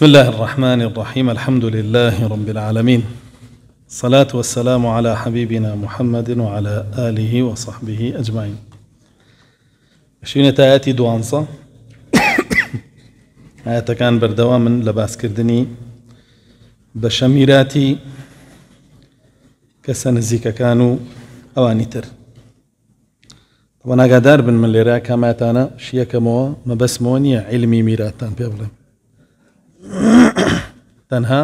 بسم الله الرحمن الرحيم الحمد لله رب العالمين الصلاة والسلام على حبيبنا محمد وعلى آله وصحبه أجمعين شوينة تاتي دوانسا آياتا كان بردوا من لباس كردني بشميراتي كسنزيك كانوا أوانيتر طبعا قادر بن من ليرا كما تانا شيا كموا مبسمونيا علمي ميراتان بيبلم تەنها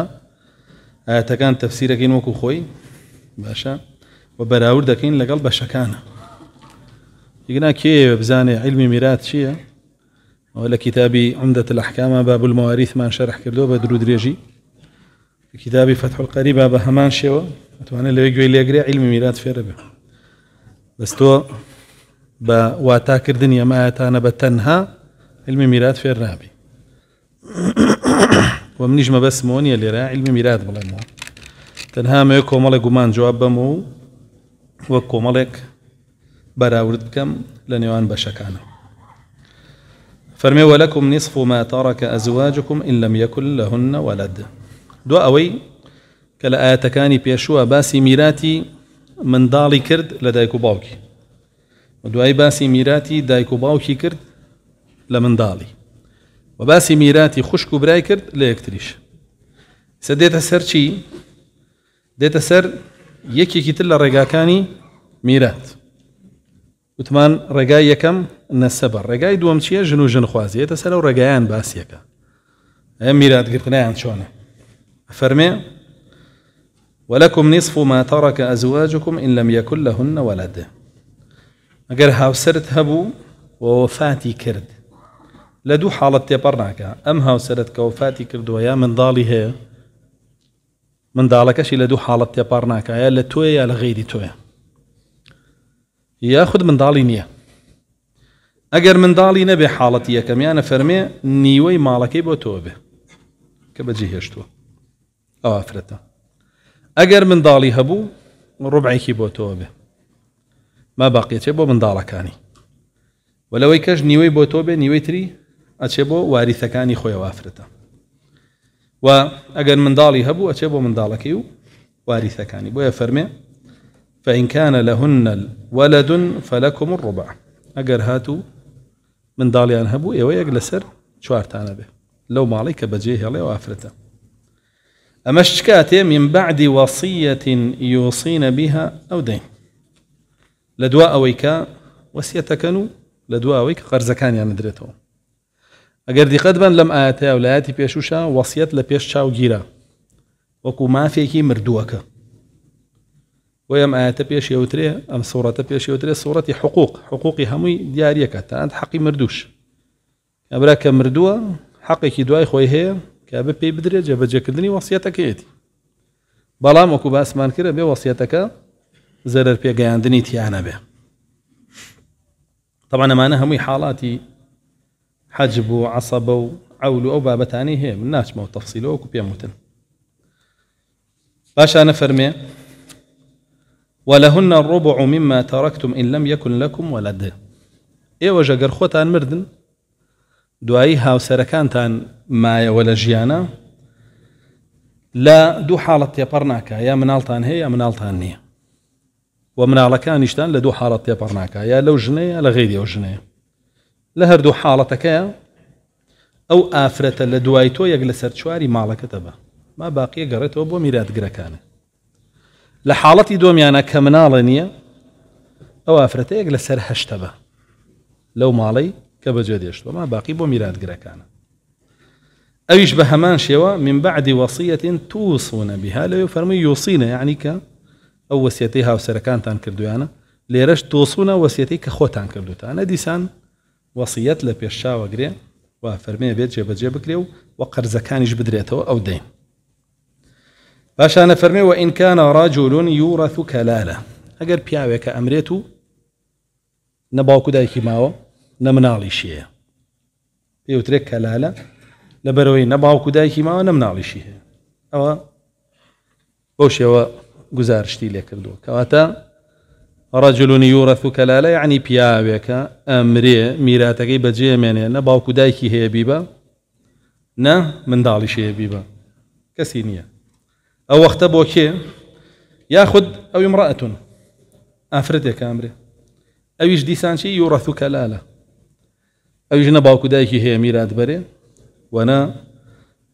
ئاەتەکان تەفسیرەکەین وەکو خۆی باشە و بەراورد دەکەین لەگەڵ بەشەکانە یگنا کێوە بزانێ علمی میرات چییە ئەو لە کتابی عمدە لەحکامە باب المواريث ما شرح كردو درو درێژی كتابي فتح القريب باب القەریبا بە هەمان شێوە ئەتوانێت لەوێ گوێی لێگرێ علمی میرات فێرە بێ بەستۆ بە دنيا ما بە بتنها علم میرات في الرابي و منیش مەبەس مۆنیە لێرە علمی میرات بڵێمەوە تەنها يكو مالك ومان جواب بەم وكو مالك برا بەراورد لن يوان نێوان بەشەکانەوە فەرمێ وەلەکم نصف ما ترك أزواجكم إن لم يكن لهن ولد دو أوي كلا آيات كاني بيشوا باسي ميراتي من دالي كرد لدايكو باوكي ودو أي باسي ميراتي دايكو باوكي كرد لمن دالي وباسي ميراتي خشكو خوشک لا يكتريش سديت سر شي ديت سر يكي چی دێتە كاني ميرات وثمان لە يكم نسبا وتمان يدوم شي جنو جن خوازي يتسلو ژن ين باس يكا اي ميرات باسیەکە ئەم میراتگرتنیان چۆنە ولكم نصف ما ترك أزواجكم إن لم يكن لهن ولد اگر هاوسرت هبو ووفاتي كرد لدو حالة أم هاو سرد كوفاتي كردو يا من ضالي هي من ضالك شي لدو حالة تبرناك يا لتوي يا لغيري توي ياخذ من ضالي نيا أجر من ضالي نبي حالتي كم يعني فرمي نيوي مالكي بوتوبي كبجي هشتو أو آه، أفرتا أجر من ضالي هبو ربعي كي بوتوبه ما باقي تبو من ضالكاني ولو يكاج نيوي بوتوبي نيوي تري ئەچێ بۆ واریسەکانی خۆی وافرەتە و ئەگەر منداڵی هەبوو من دالك يو و واریسەکانی بۆیە فإن كان لهن الولد فلكم الربع أجر هاتو من داليان هبو إيوه يقلسر أرتانا به لو ما عليك بجيه الله وافرته أما من بعد وصية يوصين بها أو دين لدواء ويكا وسيتكنو لدواء ويكا قرزكان يعني دريتهم اگر دقت بن لم آیات لەم ئاەتە ویلایەتی پێشوشە وەسیەت لە پێش چاوگیرە وەکو و یم آیات پیش ئاەتە ام صورت پیش پێشێوترێ صورت حقوق حقوق همی دیاری دیارەکە تاند حقی مردوش ک کە حقی کی دوای به پی بدری خۆی هەیە کە بە پێی بدرێت جێبەجێکردنی وەسیەتەکەیەتی بەڵام وەکو باسمان کرە بێ وەسیەتەکە زەرەر پێگەیاندنی تیانه بێ طبعا ئەمانە هەمووی حالاتی حجب و عصب أو عول و هي من ناس مو تفصيله تەفسیلەوەکو موتن باش أنا فرمي ولهن الربع مما تركتم إن لم يكن لكم ولد ئێوە ژەگەر خوتان مردن دوائي هاو سركان تان مايا ولا جيانا لا دو ناکە یا يا منالتان هي يا منالتان و ومنالكان لە لدو حاڵەت تێپەڕ يا لو جنيه ژنەیە لە غێری ئەو لە هەردوو حاڵەتەکە ئەو ئافرەتە لە دوای تۆ یەک لە سەر چواری ماڵەکەتە بە ما باقیە گەڕێتەوە بۆ میراتگرەکانە لە حاڵەتی دۆمیانە کە مناڵە نییە ئەو ئافرەتە یەک لە سەر هەشتە بە لەو ماڵی کە بەجێ دێشتەوە ما باقی بۆ میراتگرەکانە ئەویش بە هەمان شێوە من بعدی وەسیەتین تووسونە بها لەوێ فەرمی یوسینە یعنی کە ئەو وەسیەتی هاوسەرەکانتان کردویانە لێرەش تۆسونە وەسیەتی کە خۆتان کردوتانە دیسان وەسیەت لە پێشاوەگرێ و فەرمێ بێت جێبەجێ بکرێ و وە قەرزەکانیش بدرێتەوە ئەو دەین باشانە فەرمێەوە ئینکانە ڕاجولون یوڕەت و کەلالە ئەگەر پیاوێکە ئەمرێت و نە باوکو دایکی ماوە نە مناڵی شیە پێوترێک کەلالە لە بەرەوەی نە باوکو دایکی ماوە نە مناڵیشی هەیە ئەوە بۆ شێوە گزارشتی لێ کردووە کەواتە رجل يورث كلاله يعني بيابك امري ميراتك بجي من انا باكو دايكي هي بيبا نا من دالي شي بيبا كسينيا او وقت بوكي ياخد او امراه افردك امري او يج ديسانشي يورث كلاله او يجنا باكو دايكي هي ميرات بري وانا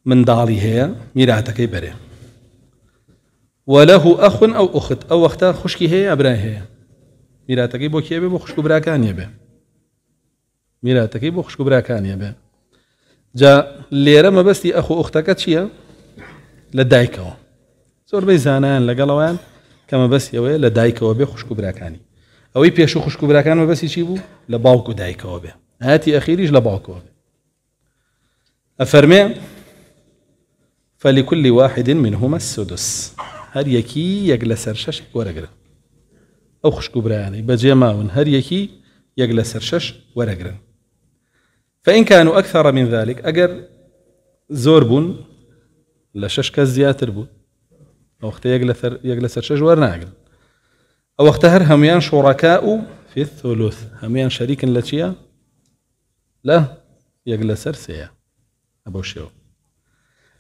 من دالي هي ميراتك بري وله اخ او اخت او وقتها خشكي هي ابراهيم میراتەکەی بۆ کێبێ بۆ خوشک و براکانیە بێ میراتەکەی بۆ خوشک و براکانیە بێ جا لێرە مەبەستی ئەخ و ئوختەکە چییە لە دایکەوە زۆربەی زانایان لەگەڵەوەیان کە مەبەستی ئەوەیە لە دایکەوە بێ خوشک و براکانی ئەوەی پێش و خوشک و براکان مەبەستی چی بوو لە باوک و دایکەوە بێ هاتی ئەخیریش لە باوکەوە بێ ئەفەرمێ فلكل واحد منهما السدس هر يكي يجلس رشاش ورقرق او خشكوبراني بجماون هريكي يجلس سرشش ورقرا فإن كانوا أكثر من ذلك أجر زوربون لشش كزياتر بون وقت يجلس سرشش ورناقل أو هر هميان شركاء في الثلث هميان شريك لتيا لا يجلس سيا أبو شيو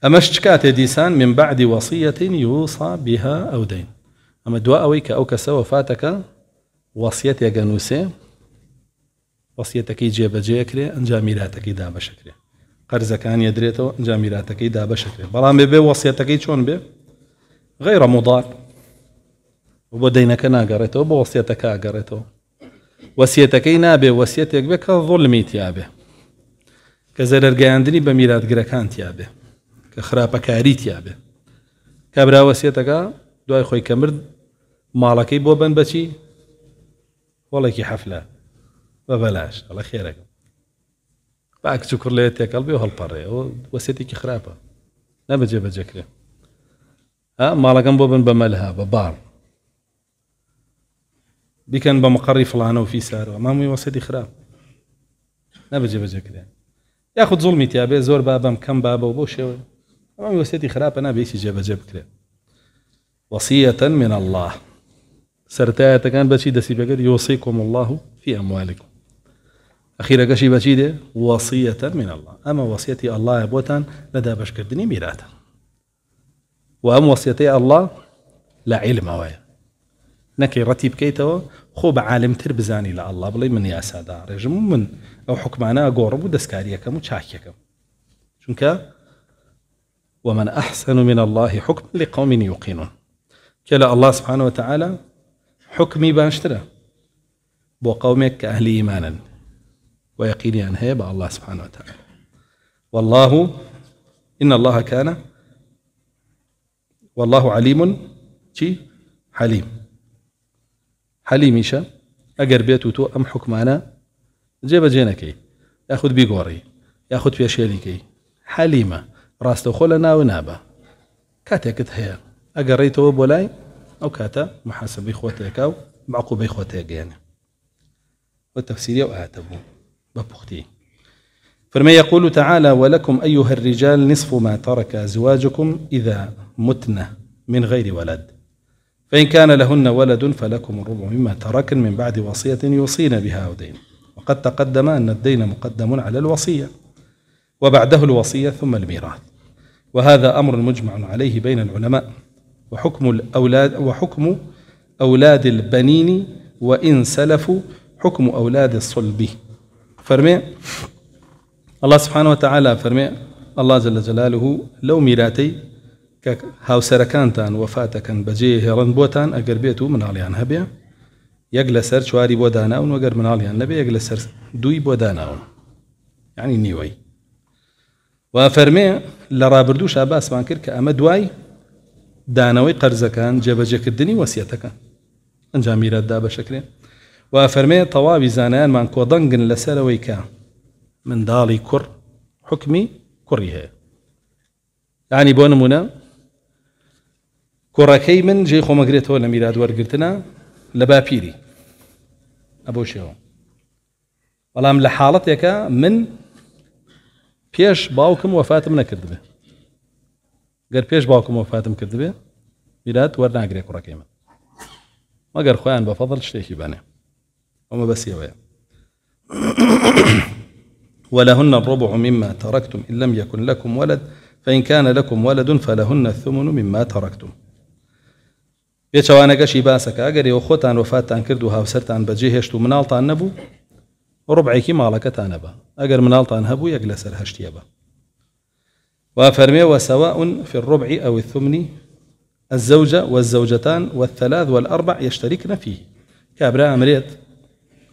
أمشتكات ديسان من بعد وصية يوصى بها أو دين ئەمە دو ئەوەی کە ئەو کەسەوە فاتەکە وەسیەت یەگە نووسێ وەسیەتەکەی جێبەجێکرێ ئەنجامیراتەکەی دابەشەکرێ قەرزەکان یەدرێتەوە ئەنجامیراتەکەی دابەشەکرێ بەڵام بێ بێ وەسیەتەکەی چۆن بێ غیرە مدار بۆ دەینەکە ناگەڕێتەوە بۆ وەسیەتەکە ئاگەڕێتەوە وەسیەتەکەی نابێ وەسیەتێک بێ کە ظڵمی تیاابێ کە زەرگەیاندنی بە میراتگرەکان تیاابێ کە خراپەکاری تیاابێ کابرا وەسیەتەکە دوای خۆی کە مرد مالكي يبو بن بشي والله كي حفله ببلاش الله خيرك باك شكر لي تي قلبي وهل بري وسيتي كي خرابه لا بجي بجكري ها مالك بو بن بملها ببار بكن بمقري فلان وفي سار امامي وسيتي خراب لا بجي بجكري ياخذ ظلمي تيابي زور بابا كم بابا وبوشي امامي وسيتي خراب انا بيسي جاب جاب وصيه من الله سەرتایەتەکان بەچی دەسی بەگەر يوصيكم الله في أموالكم أخيرا كشي بەچیدێ وصية من الله أما وصيتي الله أبوتا لدى بشكر دني ميراتا ئەم وصيتي الله لا علم ويا نكي رتيب كيتو خوب عالم تربزاني لا الله بلي من سادة رجم من أو حكمانا گۆڕم و دەستکاریەکەم و چاکیەکەم چونکە ومن أحسن من الله حكما لقوم يوقنون كلا الله سبحانه وتعالى حكمي بانشترا بو قومك کە إيمانا ئیمانن أن یقینیان الله سبحانه وتعالى والله إن الله كان والله عليم حليم حليم حەلیمیشە ئەگەر بێت و تۆ ئەم حکمانە جيب جينكي ياخذ بیگۆڕی ياخذ في حەلیمە حليمه لە ناو نابە کاتێکت هەیە ئەگەڕێیتەوە بۆ بولاي او كاتا محاسب اخوتك او معقوب اخوتك يعني والتفسير واتبو ببختي فما يقول تعالى ولكم ايها الرجال نصف ما ترك ازواجكم اذا متن من غير ولد فان كان لهن ولد فلكم الربع مما تركن من بعد وصيه يوصين بها او دين وقد تقدم ان الدين مقدم على الوصيه وبعده الوصيه ثم الميراث وهذا امر مجمع عليه بين العلماء وحكم الأولاد وحكم أولاد البنين وإن سلفوا حكم أولاد الصلب فرمي الله سبحانه وتعالى فرمي الله جل جلاله لو ميراتي هاوسەرەکانتان وەفاتەکەن وفاتك بجيه بۆتان أقر بيتو من علي عنها یەک لەسەر چواری بۆ داناون وەگەر مناڵیان لەبێ یەک لەسەر دوی بۆ داناون ینی يعني نیوەی وا فەرمێ لە ڕابردوو دانەوەی قەرزەکان جێبەجێکردنی وەسیەتەکە ئەنجامیرەتدا بەشەکرێن و فەرمێ تەواوی زانایانمان کۆدەنگن لەسەرەوەی کە منداڵی کوڕ حکمی کوڕی هەیە ینی بۆ نمونە کوڕەکەی من جێ خۆمەگرێتەوە لە میراد وەرگرتنە لە باپیری ئەبۆ شێوە بەڵام لە حاڵەتێکە من پێش باوکم وەفاتم نەکردبێ گەر پێش باوکم وفاتم کردبێ میلات وەرناگرێ کوڕەکەی من مەگەر خۆیان بە فەضل شتێکی بانێ ئەمە بەسیەوەیە ولهن الربع مما تركتم إن لم يكن لكم ولد فإن كان لكم ولد فلهن الثمن مما تركتم پێچەوانەکەشی باسەکە ئەگەر ەوە خۆتان وفاتان کرد و بجيهشتو بەجێ هێشت و مناڵتان نەبوو ڕبعێکی ماڵەکەتانە بە ئەگەر منالطا هەبوو یەک لەسەر وفرمي وسواء في الربع أو الثمن الزوجة والزوجتان والثلاث والأربع يشتركن فيه كابرا أمريت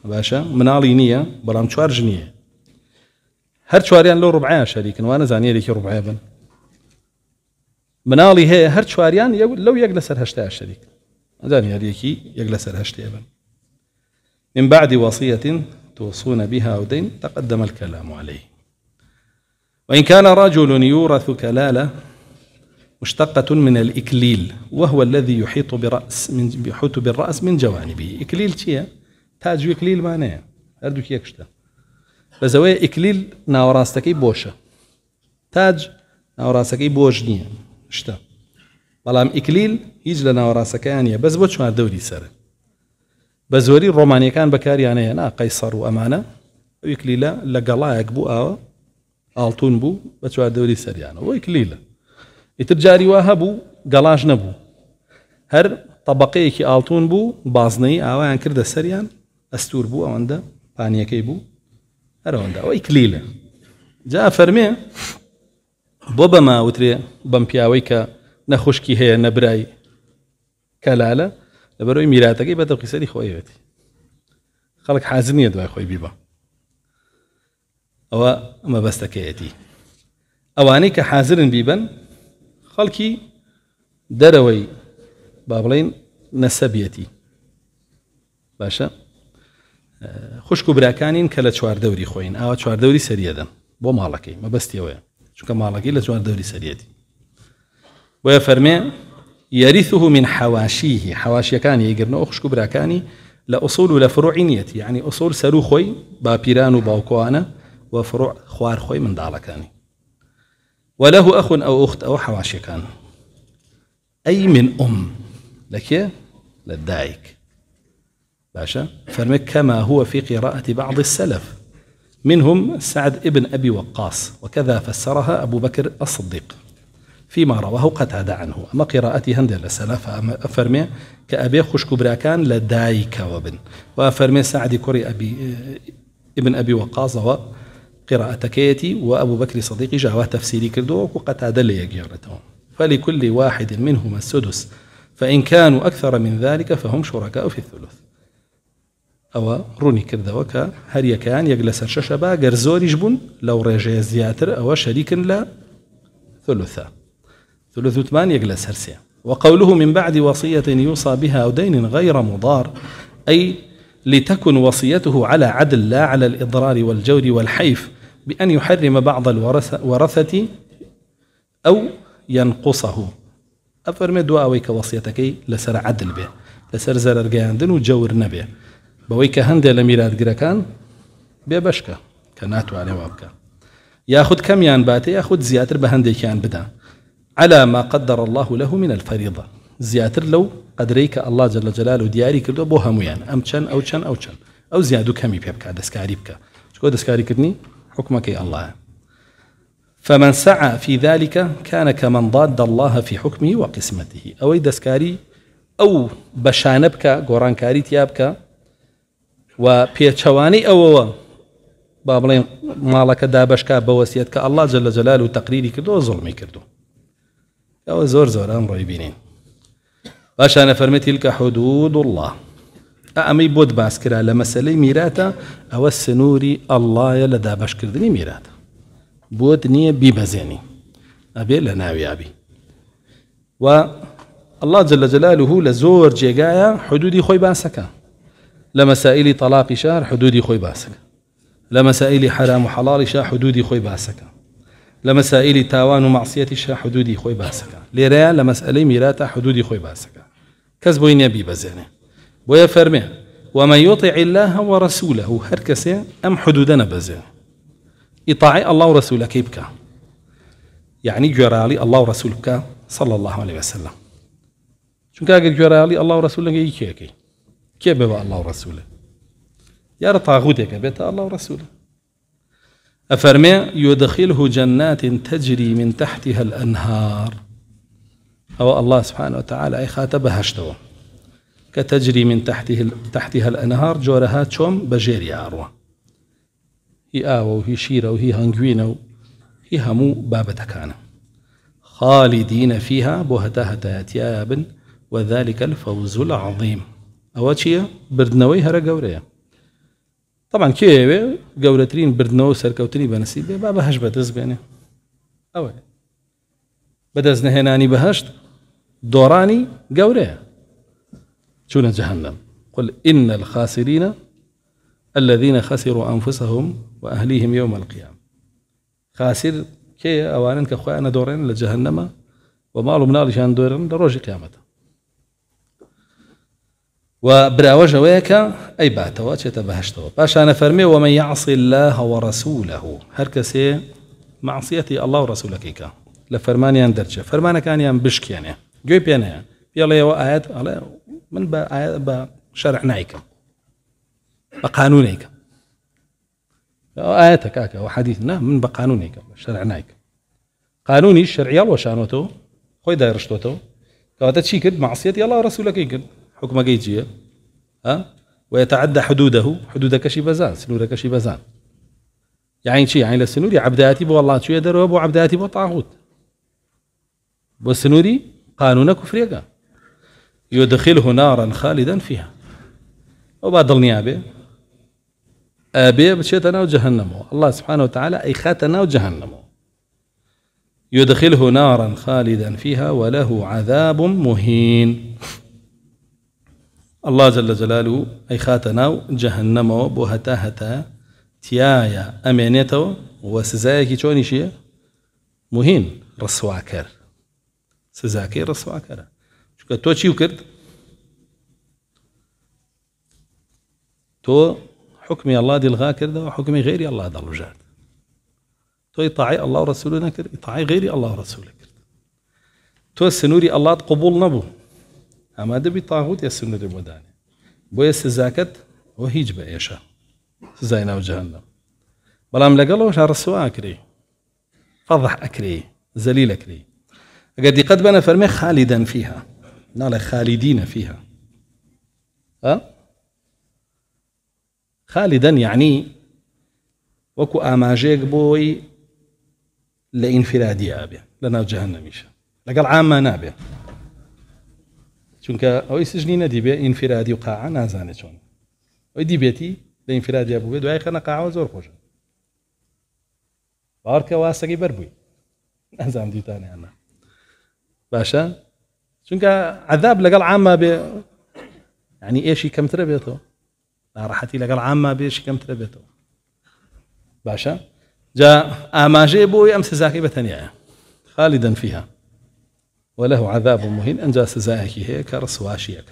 باشا مناڵی نییە بەڵام چوار ژنیە هەر لو لەو شريك وأنا زاني لك ڕبعە بن منالي هي هر چواریان لەو یەک لەسەر هەشتا شەریک ئەزانانیارەکی یەک لەسەر بن من بعد وصية توصون بها ودين تقدم الكلام عليه وإن كان رجل يورث كلالة مشتقة من الإكليل وهو الذي يحيط برأس من يحيط بالرأس من جوانبه إكليل تيا تاج إكليل معناه كي كيكشتا بزوي إكليل ناوراستكي بوشة تاج ناوراستكي بوش نية شتا بلام إكليل يجل لە ناوەڕاستەکەیانە بەس بۆ چوار دەوری سرە بە زۆری ڕۆمانیەکان بەکاریانەیە نا قيصر وأمانة ئەمانە ئەویکلیلە لە ئاڵتون بوو بە چوار دەوری سەریانەوەی کلیلە ئیتر جاری وا هەبوو گەڵاژ نەبوو هەر طبقەیەکی ئاڵتون بوو بازنەی ئاوایان کردە سەریان ئەستور بوو ئەوەندە پانیەکەی بوو هەرەوەندا ئەوەی کلیلە جا فەرمێ بۆ بەما وترێ بەم پیاوەی کە نەخشکی هەیە نەبرایی کەلالە لەبەرەوەی میراتەکەی بەدە قیسەری خۆیەتی خەڵک حازنیە دوای خۆی بیبە ئەوە ئەمە بەستەکەیەتی ئەوانەی کە حاضرن بیبن خەڵکی دەرەوەی با بڵین نەسەبیەتی باشە خوشک و براکانین کە لە چواردەوری خۆین ئاوا چواردەوری سەریەدەن بۆ ماڵەکەی مەبستیەوەە چونکە ماڵەکەی لە چواردەوری سەریەتی وە فەرمێ یاریثه من حواشیه حواشیەکان یگرنەوە خوشک و براکانی لە ئوسول و لە فڕۆعینەتی ینی ئوسول سەر و خۆی باپیران و باوکوانە وفروع و من خوارخۆی وله أخ أو أخت أو حواشي كان أي من أم لك لە باشا فرمك كما هو في قراءة بعض السلف منهم سعد ابن أبي وقاص وكذا فسرها أبو بكر الصديق فيما رواه قتادة عنه أما قراءتي هند السلف أفرمي كأبي خشك براكان لدايك وابن وأفرمي سعد كري أبي ابن أبي وقاص قراءة كيتي وأبو بكر صديقي جاوا تفسيري كردوك وقتادة ليجيرتهم فلكل واحد منهما السدس فإن كانوا أكثر من ذلك فهم شركاء في الثلث أو روني كردوك هريا يكان يجلس الششبا جرزوري جبن لو رجع زياتر أو شريك لا ثلثا ثلث ثمان يجلس هرسيا وقوله من بعد وصية يوصى بها أو دين غير مضار أي لتكن وصيته على عدل لا على الإضرار والجور والحيف بأن يحرم بعض الورثة ورثة أو ينقصه أفرمي دو ويك وصيتك لسر عدل به لسر زەرگەیاندن و جەور نەبێ بەوەی کە هەندێک لە میراتگرەکان بێ بەشکە کە ناتوانێەوە بکە یاخود کەمیان باتێ یاخود زیاتر بە هەندێکیان بدا على ما قدر الله له من الفريضة زياتر لو قدريك الله جل جلاله دياري كردو کردو بۆ أم ئەم أو ئەو أو ئەو أو زيادو كمي بيبكا دسكاريبكا شكو دسكاري دەستکاری حكمك يا الله فمن سعى في ذلك كان كمن ضاد الله في حكمه وقسمته أو دسكاري أو بشانبك قرانكاري تيابك وبيتشواني أو بابلين مالك بڵێن بوسيتك الله جل جلاله ئەله جە لە جەلال أو زور زور زڵمی کردو ئەوە زۆر زۆر ئەم حدود الله ئەمەی بۆت لمسالي ميراتا لە مەسلەی الله ئەوە سنووری ئەلهە لە ميراتا بود نيه نییە أبي ئەبێ ناوي ابي و الله جل جلاله لزور زۆر حدودي خوي باسكا لمسائل طلاق مەسائللی تەلاپی شار حدودی خۆی باسەکە حرام و حەڵاڵیشە حدودي خوي باسكا لمسائل تاوان و معسیەتیشە حدودي خوي باسكا لێرەیە لە ميراتا حدودي خوي باسكا باسەکە کەس بۆی نەبی بويا فرمي ومن يطع الله ورسوله هركس ام حدودنا بزا حدودە الله ورسوله ئەله يعني ڕسوولەکەی الله یعنی گوێرالی ئەله الله عليه وسلم شو ئەگەر گوێرالی الله ورسوله ڕسوولەکەی كيف کێ بێ بە ئەله و ڕسوولە یارە تاغوتێکە أفرمي يدخله جنات تجري من تحتها الأنهار أو الله سبحانه وتعالى أي خاتب هشتوه كتجري من تحته تحتها الانهار جورها تشوم بجيريا ژێری هي هی وهي شيرا وهي هانجوينا هي همو هەنگوینە خالدين فيها هەموو بابەتەکانە خاڵی وذلك الفوز العظيم هەتا هەتایەتیایە بن وەذلكە الفەوز العظیم طبعا کێوێ جورترين بردنو سركوتني بەنسی بابا هش بدز بيني بێنێ بدزنا هناني بهشت دوراني جوريا شنو جهنم قل إن الخاسرين الذين خسروا أنفسهم وأهليهم يوم القيامة خاسر كي أوانين كخوانا دورين لجهنم ومالو شان دورين لروج قيامته وبراوجه ويك أي باتوا تشت بهشتوا باش أنا فرمي ومن يعصي الله ورسوله هركسي معصيتي الله ورسولك كا لفرمان يندرج فرمان كان يم بشك يعني جوي بينا يلا يا آيات من بە بە شەرع نایکەم بە قانون نیکەم ئاەتە من بقانونيك شرع نايك قانوني نایکەم قانونی شەرعیال وەشانەوە خۆی دایڕشتۆتەوە کەواتە چی کرد معسیەتی ئەڵا ڕسوولەکەی کرد حکومەکەی ها ويتعدى حدوده حدودك شي بزان سنورك شي بزان يعني شي يعني للسنوري عبداتي بو الله شو يدرو ابو عبداتي بو طاغوت بو سنوري قانون كفريقه يدخله نارا خالدا فيها وبعد النيابة أبي بشيتنا وجهنم الله سبحانه وتعالى أي خاتنا وجهنم يدخله نارا خالدا فيها وله عذاب مهين الله جل جلاله أي خاتنا جهنم بوهتا هتا تيايا أمينيتو وسزايكي شوني شيء مهين رسواكر سزاكي رسواكر چکە تۆ چی و کرد تۆ حکمی الله دڵغا کردەوە حکمی غێری الله دەڵژات تو تاعی الله رسول نەکرد تاعی غێری الله رسول کرد تۆ الله قبول قوبول نەبوو ئەما دەبی تاغوت یا سنووری بۆدانێ بۆیە سزاکەت وە هیچ بە ئێشە سزای ناوجهاندەم بەڵام لەگەڵەوەش ڕسووا ئەکری فضح ئەکری زەلی لەکری ئەگەر دیقەت بەنە فەرمێ خالی دەنفیها نال خالدين فيها أه؟ خالدا يعني وكو اماجيك بوي لە ئینفرادیە لنا جهنم ناوجهان نەمیشە لەگەڵ عامە نابێ چونکە ئەوەی سژنی نەدیبێ ئینفرادی و قاع نازانێت چۆن ئەوی بيتي لانفرادي ابو بووێت دوای خەنە قاوە زۆر خۆشە باڕکە واسەگەی بەربووی نازان انا باشا شنو عذاب لقال عامه ب يعني ايش كم تربيته راحتي لقال عامه بيش كم تربيته باشا جاء اما جيبو يمس زاكي بثنيا خالدا فيها وله عذاب مهين ان جا سزاك هيك رسواشيك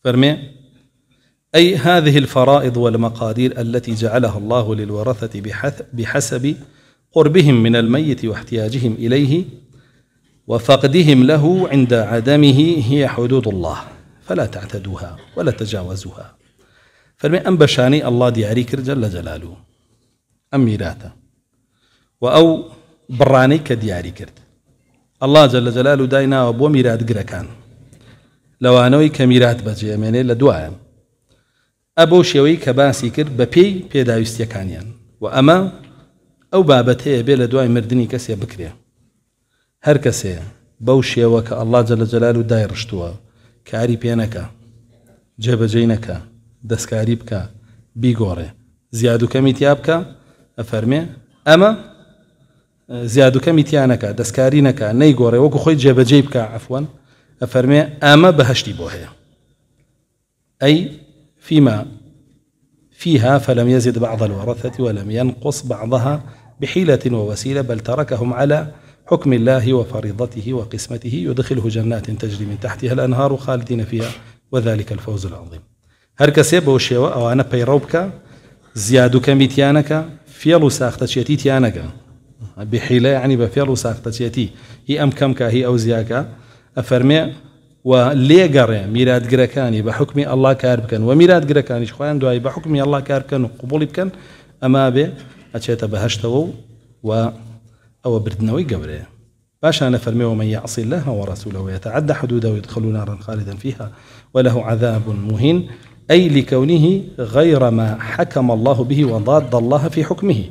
فرمي أي هذه الفرائض والمقادير التي جعلها الله للورثة بحسب قربهم من الميت واحتياجهم إليه وفقدهم له عند عدمه هي حدود الله فلا تعتدوها ولا تجاوزوها فەرمێ أنبشاني الله دياريك جل جلاله أم وأو براني میراتە و ئەو بڕانەی کە دیاری کرد ئەلله جە لە جەلال و دایناوە بۆ میراتگرەکان ئە بۆ شێوەی کە باسی کرد بە پێی پێداویستیەکانیان و ئەمە ئەو بابەت هەیە بێ لە دوای مردنی کەسێ بکرێ هەر کەسەیە بەو شێوە کە ئەلله جەلە جەلال و دای ڕشتووە کاری پێنەکە جێبەجێی نەکە دەستکاری بکە بیگۆڕێ زیاد و کەمی تیا بکە ئەفەرمێ ئەمە زیاد و کەمی تیانەکە دەستکاری نەکە نەیگۆڕێ وەکو خۆی جێبەجێ بکە ئەفوان ئەفەرمێ ئەمە بەهشتی بۆ هەیە ئەی فيما فيها فلم يزد بعض الورثة ولم ينقص بعضها بحيلة ووسيلة بل تركهم على حكم الله وفريضته وقسمته يدخله جنات تجري من تحتها الأنهار خالدين فيها وذلك الفوز العظيم هر کەسێ بەو او انا پەیڕە بکە زیاد و کەمی تیانەکە بحيله يعني ساختەچێتی تیانەکە بحیلە عنی بە فێڵ و ساختەچێتی هی ئەم وليجر ميلاد جركاني بحكم الله كاربكن وميلاد بکەن و میراتگرەکانیش خۆیان دوایی بە حکمی ئەللا کار بکەن و قوبڵی بکەن ئەما بێ ئەچێتە بەهشتەوە و فرمي ومن يعصي الله ورسوله ويتعدى حدوده ويدخل نارا خالدا فيها وله عذاب مهين أي لكونه غير ما حكم الله به وضاد الله في حكمه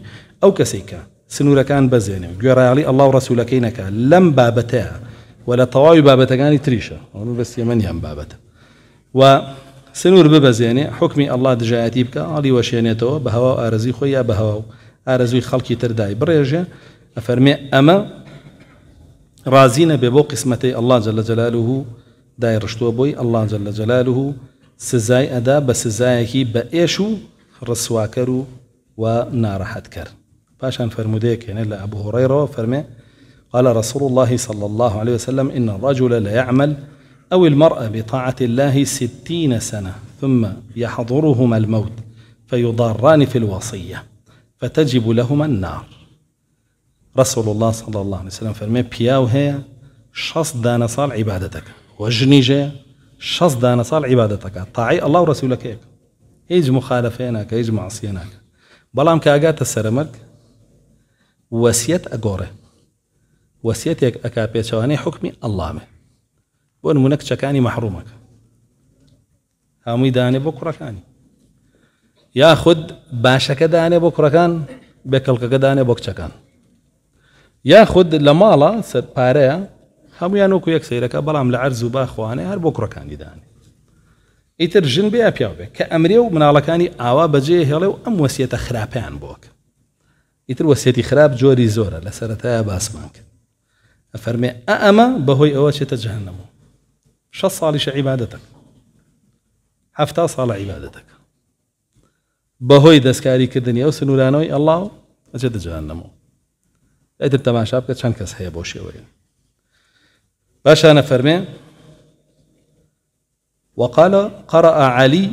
أو كسيكا سنوركان بزينه جرالي الله ورسولكينك لم بابتها ولا طواوي بابتا كاني تريشا بەستێمەنیان بس و هم بابتا و سنور ببزيني حكمي الله دجاياتي بە علي وشينيتو بهوا یا خويا بهوا و خلقي ترداي تردای افرمي اما رازينا ببو قسمتي الله جل جلاله جە رشتو بوي الله جل جلاله سزاي ادا لە جەلالوه سزای ئەدا بە سزایەکی بە ئێش و ڕسواکەر و و ناڕەحەت کرد پاشان فرەرمودەیەکێنێ لە ئەبوو قال رسول الله صلى الله عليه وسلم إن الرجل ليعمل أو المرأة بطاعة الله ستين سنة ثم يحضرهما الموت فيضاران في الوصية فتجب لهما النار رسول الله صلى الله عليه وسلم فرمي بياو هي شص دان صال عبادتك شەست دانەساڵ عیباەتەکە تاعی ئەلله و رەسوولەکەیەک هیچ مخالفەیە ناکە هیچ معسیە ناکە بەڵام کە ئاگاتە سەرمەرگ وەسیەت وەسیەتێک ئەک پێچەوانەی حکمی ئەلامێ بۆ نمونە کچەکانی مەحرومەکە هەمووی دانێ بۆ کوڕەکانی یا خود باشەکە دانێ بۆ کوڕەکان بێکەڵکەکە دانێ بۆ کچەکان یا خود لە ماڵە سەر پارەیە هەمویان وەکو یەک سیرەکە بەڵام لە عرز و باخواانێ هەر بۆ کوڕەکانی دانێ ئیتر ژن بێ پیاو بێ کە ئەمرێ و مناڵەکانی ئاوا بەجێ هێڵێ و ئەم وەسیەتە خراپیان بۆک ئیتر وەسیەتی خراپ جۆری زۆرە لە سەرەتای باسمان کرد ئەفەرمێ ئەمە بەهۆی ئەوە چێتە جەهنەمەوە عبادتك حفتا عیباەتەکە عبادتك بهوي دسكاري كدني أو سنولانوي الله ئەلله جهنم جەهنەمەوە ئەتر شابك شان چەند کەس هەیە بۆ باش أنا فرمي وقال قرأ علي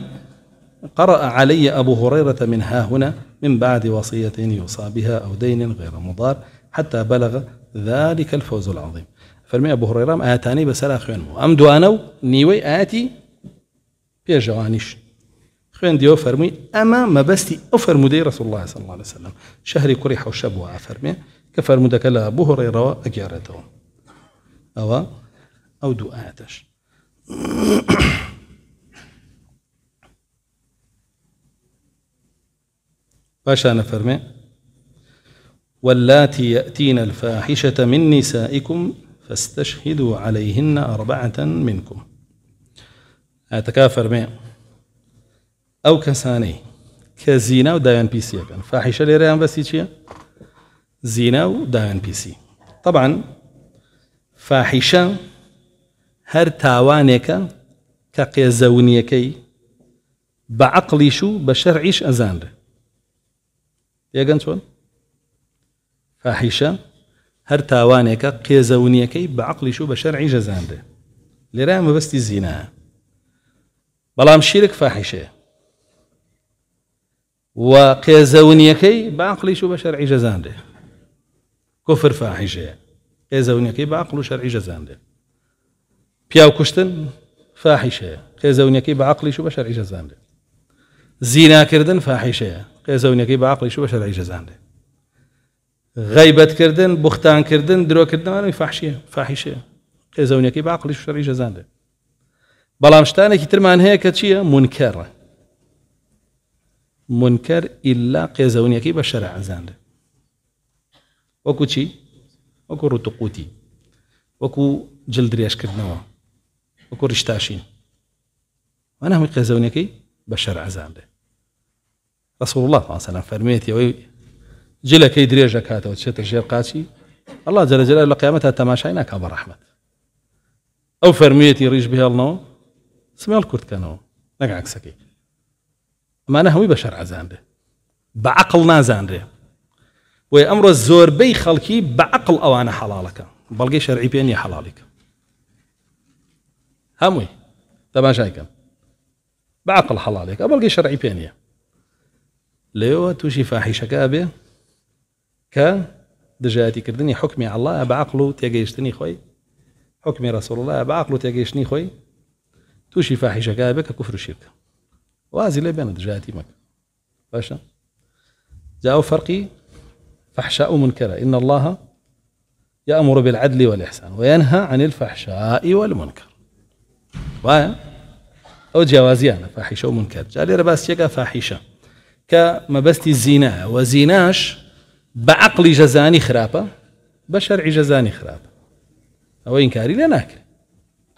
قرأ علي أبو هريرة من ها هنا من بعد وصية يوصى بها أو دين غير مضار حتى بلغ ذلك الفوز العظيم فرمي أبو هريرة آتاني بە هڕێرام ئاهتانەی أم دوانو نيوي آتي في جوانيش ئاتی ديو فرمي أما ما بستي ئەو فەرمودەی رسول الله صلى الله عليه وسلم شهري کوڕی حوشە بووە كفر کە لا أبو هريرة أجارته أو أو دو آتش باش أنا فرمي واللاتي يأتين الفاحشة من نسائكم فاستشهدوا عليهن أربعة منكم أتكافر مي أو كساني كزينة ودايان بيسي كان فاحشة لريان بسي زينة ودايان بيسي طبعا فاحشة هر تاوانك کە قێزەونیەکەی بە عقلیش و بە شەرعیش فاحشه هر تاوانك قێزەونیەکەی بە عقلیش و بە شەرعی جەزاندێ بس الزنا بلا مشيرك فاحشه فاحیشەیە و قێزەونیەکەی بە عقلیش كفر فاحشه شەرعی جەزاندێ کفر فاحیشەیە بياو كشتن فاحشه و شەرعی جەزاندێ پیاو کوشتن فاحیشەیە كردن فاحشه عقلیش و بە شەرعی جەزاندێ غيبت كردن بختان كردن درو كردن انا فحشية فحشية كزون يكي بعقل شو شريجة زاندة بلامشتاني كتر معنى هيك كتشية منكر منكر إلا قيزون يكي بشرع زاندة وكو تشي وكو رتقوتي وكو جلد رياش كردن وكو رشتاشين انا هم قيزون يكي بشرع زاندة رسول الله صلى الله عليه وسلم فرميت يا وي جلا كي دريجا كاتا وشيت الشير قاسي الله جل جلاله لا قيامتها تماشينا كابا رحمت او فرميتي ريش بها النو سمع الكرت كانوا نقعك عكسكي ما انا هوي بشرع زانده بعقلنا زانده وي امر الزور بي خلكي بعقل او انا حلالك بلقي شرعي بيني حلالك هموي تماشيك بعقل حلالك بلقي شرعي بيني ليو توشي فاحشه كابيه ك دجاتي كردني حكمي على الله بعقلو تيجيشتني خوي حكمي رسول الله بعقلو و خوي توشي فاحشة كابك كفر الشرك وازي لي بين دجاتي مك مەکە جاو فرقي فحشاء منكرة إن الله يأمر بالعدل والإحسان وينهى عن الفحشاء والمنكر وايا أو جوازيانة فاحشة ومنكر جالي رباس فاحشة كما بستي الزنا وزيناش بعقلي جزاني خرابة بشرعي جزاني خرابة أو إنكاري ئەوە ئینکاری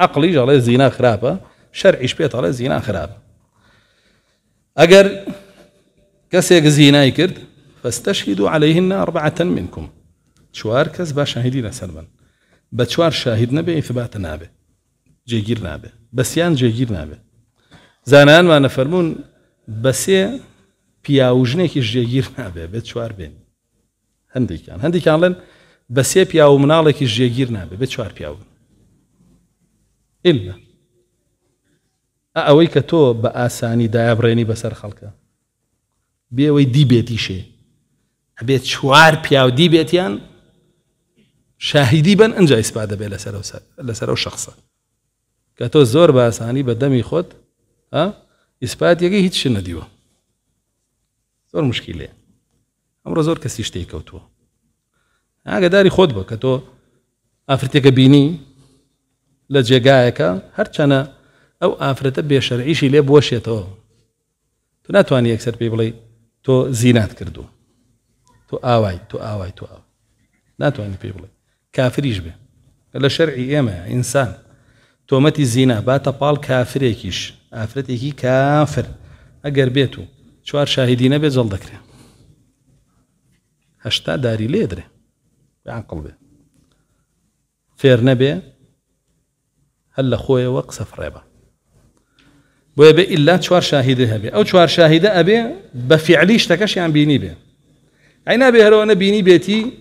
عقلي ناکرێت زينا خرابة زینا خراپە شەرعیش پێێتڵێ أجر كسيك ئەگەر کەسێک فاستشهدوا عليهن أربعة منكم شوار ئەربعەن شاهدين چوار کەس شاهدنا بإثبات لەسەر جيجير بە چوار شاهد نەبێ ئیفباتە نابێ جێگیر نابێ بەسییان جێگیر نابێ زانانمانە فەرمونون بەسێ هەندێکیان هەندێکیان لێن بە سێ پیا و مناڵێکی ژێگیر نابێ بە چوار پیاون ئلمە ئەوەی کە تۆ بە ئاسانی دایابڕێنی بەسەر خەڵکە بێەوەی دیبێتی شێ ئەبێت چوار پیا و دیبێتیان شاهیدی بن ئەجا ئیسپا دەبێت لەسەر ئەو شخصە کە تۆ زۆر بە ئاسانی بە دەمی خۆت ئیسپات یەکەی هیچ ش نەدیوە زۆر مشکیلەیە ئەمڕە زۆر کەسی شتێک کەوتووە ئاگداری خۆت بە کە تۆ ئافرەتێکە بینی لە جێگایەکە هەرچەنە ئەو ئافرەتە بێشەرعیشی لێ بۆشێتەوە تو ناتوانانی یەکسەر پێی بڵێ تۆ زینات کردو تۆ ئاوای تۆ ئاوای تو ئاو ناتوانانی پێی بڵێ کافریش بێ لە شەرعی ئێمە ئینسان تۆمەتی زینا باتە پاڵ کافرێکیش ئافرەتێکی کافر ئەگەر بێت و چوار شاهدی نەبێ جەڵ دەکرێت هشتا داري ليدري بيعن قلبي فير نبي هلا خويا وقص فريبا بويبي الا تشوار شاهد هبي او تشوار شاهد ابي بفعليش تكش يعني بيني بي عينا بي هرو بيني بيتي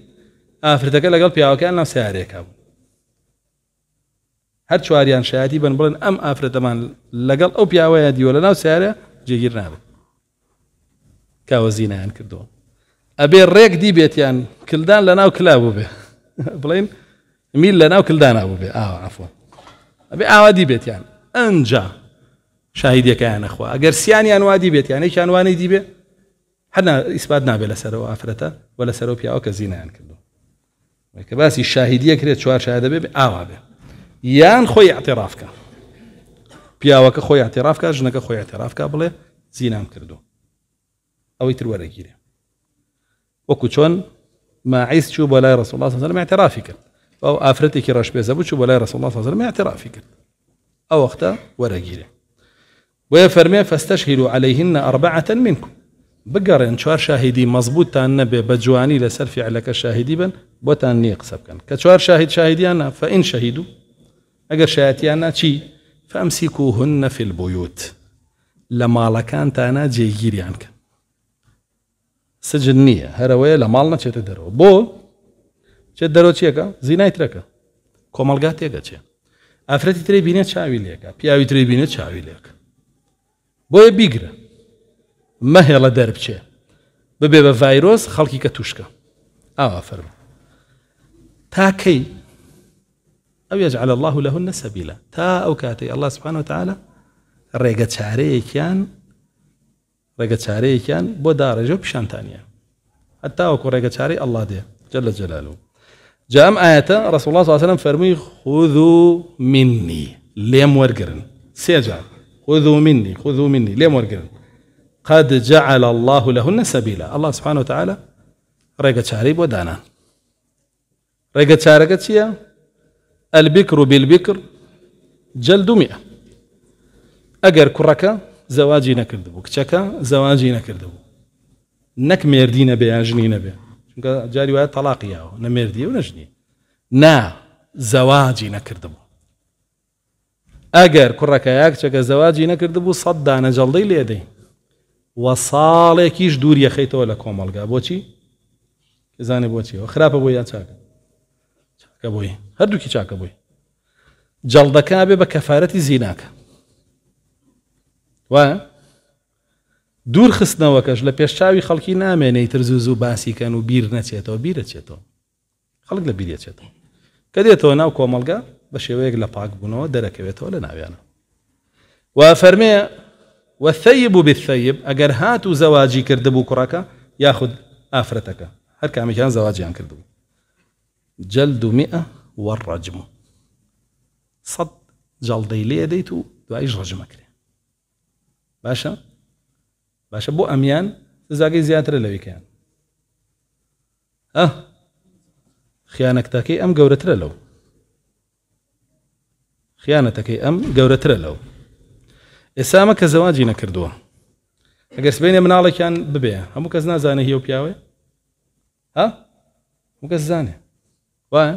افرتك لا قلبي او أنا سعرك ابو هر تشوار يعني بن بلن ام افرت من لقل او بيا ولا ناو سعره جيرنا كاوزينا ان كدوم ئەبێ ڕێک دی بێتیان کلدان لە ناو کلابوو بێ بڵین میل لە ناو کلدانابوو بێ ئاوا ئەفۆ ئەبێ ئاوا دی بێتیان ئەنجا شاهیدەکەیان نەخوا ئەگەر سییانیان وادی بێتیان یانوانی دی بێ هەنا ئیسپات نابێت لەسەرەوە ئافرەتە وە لە سەرۆ پیاوە کە زیینیان کردو کە باسی شاهیدیە کرێت چوار شاهدە بێ ئاوا بێ یان خۆی عتیڕافکە پیاوەکە خۆی عتیڕافکە ژنەکە خۆی عتیڕافکە بڵێ زیینام کردو ئەوەی تر وەرەگیرێ وكوتشون ما عيس شو بلاي رسول الله صلى الله عليه وسلم اعترافك او افرتي كراش بيزا بو شو بلاي رسول الله صلى الله عليه وسلم اعترافك او اختا ولا جيله ويفرمي فاستشهدوا عليهن اربعه منكم بقر ان شوار شاهدي مضبوط تان نبي بجواني لسرفي عليك الشاهدي بن بوتان نيقسب كان كشوار شاهد شاهدي انا فان شهدوا اجر شاهدي انا شي فامسكوهن في البيوت لما لكانت انا جيجيري عنك سجن نییە هەرەوەیە لە ماڵ نەچێتە دەرەوە بۆ چێت دەرەوە چیەکە زینای ترەکە کۆمەلگات تێگە چێ ئافرەتی تری بینە چاوی لێکە پیاوی تری بینە چاوی لێکە بۆیە بیگرە مەهێڵە دەربچێ ببێ بە ڤایرۆز خەڵکی کە توشکە ئاوافەر تاکەی ئەو یجعل الله لەهن نسەبیلە تا ئەو کاتەی ئەله سبحانەوە تعاالە ڕێگە چارەیەکیان ڕێگە چارەیەکیان بۆ داڕێژە و پیشانتانە هەتاوەکو ڕێگە چاری ئەللا دێ جل لە جەلالو جام ئاەتە آية ڕسوڵات واسەرم فەرمووی خود و مني لێم وەرگن سێجار خذ مني خذ مني لێم وەرگن قد جعل الله لهن سبيلا الله سبحانه وتعالى ڕێگە چاری بودانا دانان ڕێگە البكر بالبكر جلد مئة أجر كركة زەواجی نەکردبوو کچەکە زەواجی نەکردبوو نەک مردی نەبێ یاژنی نەبێ چونکە جاری وایە تەلاقییاوە نەمردی و نەژنی نا زەواجی نەکردبوو ئەگەر کوڕەکە یا کچەکە زەواجی نەکردبوو سەد دانەجەڵدەی لێدەی وە ساڵێکیش دوور یەخیتەوە لە کۆمەلگا بۆچی زانێ بۆچیەوە خراپە بۆی یا چاکە چاکە بۆی هەردووکی چاکە بووی جەڵدەکە بێ بە کەفاەتی زیناکە و دوور خستنەوەکەش لە پێشچاوی خەڵکی نامێنەی تر زوو زوو باسیکەن و بیر نەچێتەوە بیرەچێتەوە خەڵک لە بیرێتێتەوە کە دێتەوە ناو کۆمەلگا بە شێوەیەک لە پاک بوونەوە دەرەکەوێتەوە لە ناویانە و فەرمێ وەثەیب و بثەیب ئەگەر هات و زەواجی کردبوو کوڕەکە یاخود ئافرەتەکە هەر کامێکیان زەواجیان کردبوو جلد و مئە وەڕەجم و سەد جڵدەی لێ دەیت و دوایش ڕژمەکرێت باشە باشە بۆ ئەمیان زاگەی زیاترە لەویکەیان ئە خیانەکتەکەی ئەم گەورەترە لەو خیانەتەکەی ئەم گەورەترە لەو ئێسامە کە زەواجی نەکردووە ئەگەر سبێنێ مناڵێکیان ببێ هەموو کەس نازانێ هی و پیاوێ ها کەس زانێ وایە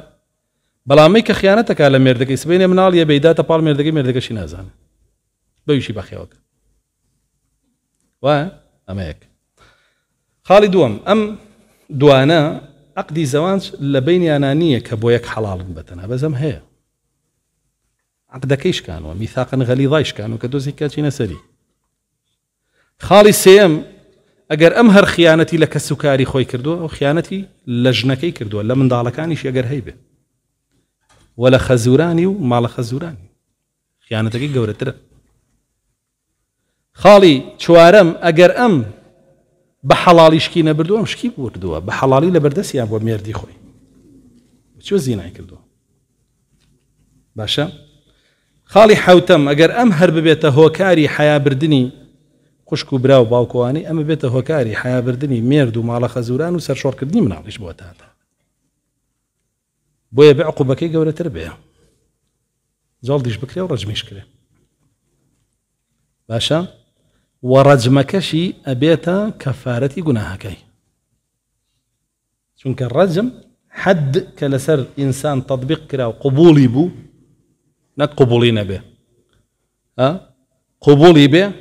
بەڵامی کە خیانەتەکە لە مێردەکەی سبێنێ مناڵ یە بەیداتە پاڵ مێردەکەی مێردەکەشی نازانێ بەویشی بەخێوەکە وایە ئەمەیەک خالي دوام ام دوانا عقدی زوانش لبين بینیانە كبويك حلال بۆ یەک حەڵاڵن بەتەنە بەزەم هەیە عقدەکەی شکانەوە میثاقن غەلیڵای شکان و کە دۆزی کاچینە سەری خاڵی سێم ئەگەر ئەم هەر خیانەتی لە کە سوکاری خۆی كردو لا من لە ژنەکەی کردووە لە منداڵەکانیش ئەگەر خزوراني بێ وە خاڵی چوارەم ئەگەر ئەم بە حەڵالی شکی نەبردووەم شکی بردووە بە حەڵالی لە بەردەستیان بۆ مێردی خۆی چۆ زیینای کردو باشە خاڵی حوتەم ئەگەر ئەم هەر ببێتە هۆکاری حیابردننی خوشک و برا و باوکوانی ئەمە بێتە هۆکاری حیابردننی مێرد و ماڵە خەزوران و سەرشۆڕکردنی مناڵیش بۆتاندا بۆیە بە عقوبەکەی گەورەتر بێ زڵ دیش بکرێ و ڕژمیش کرێ باشە ورجمكشي أبيتا كفارة جناهك شنك الرجم حد كلسر إنسان تطبيق كرا قبولي بو نك قبولين به ها قبولي به أه؟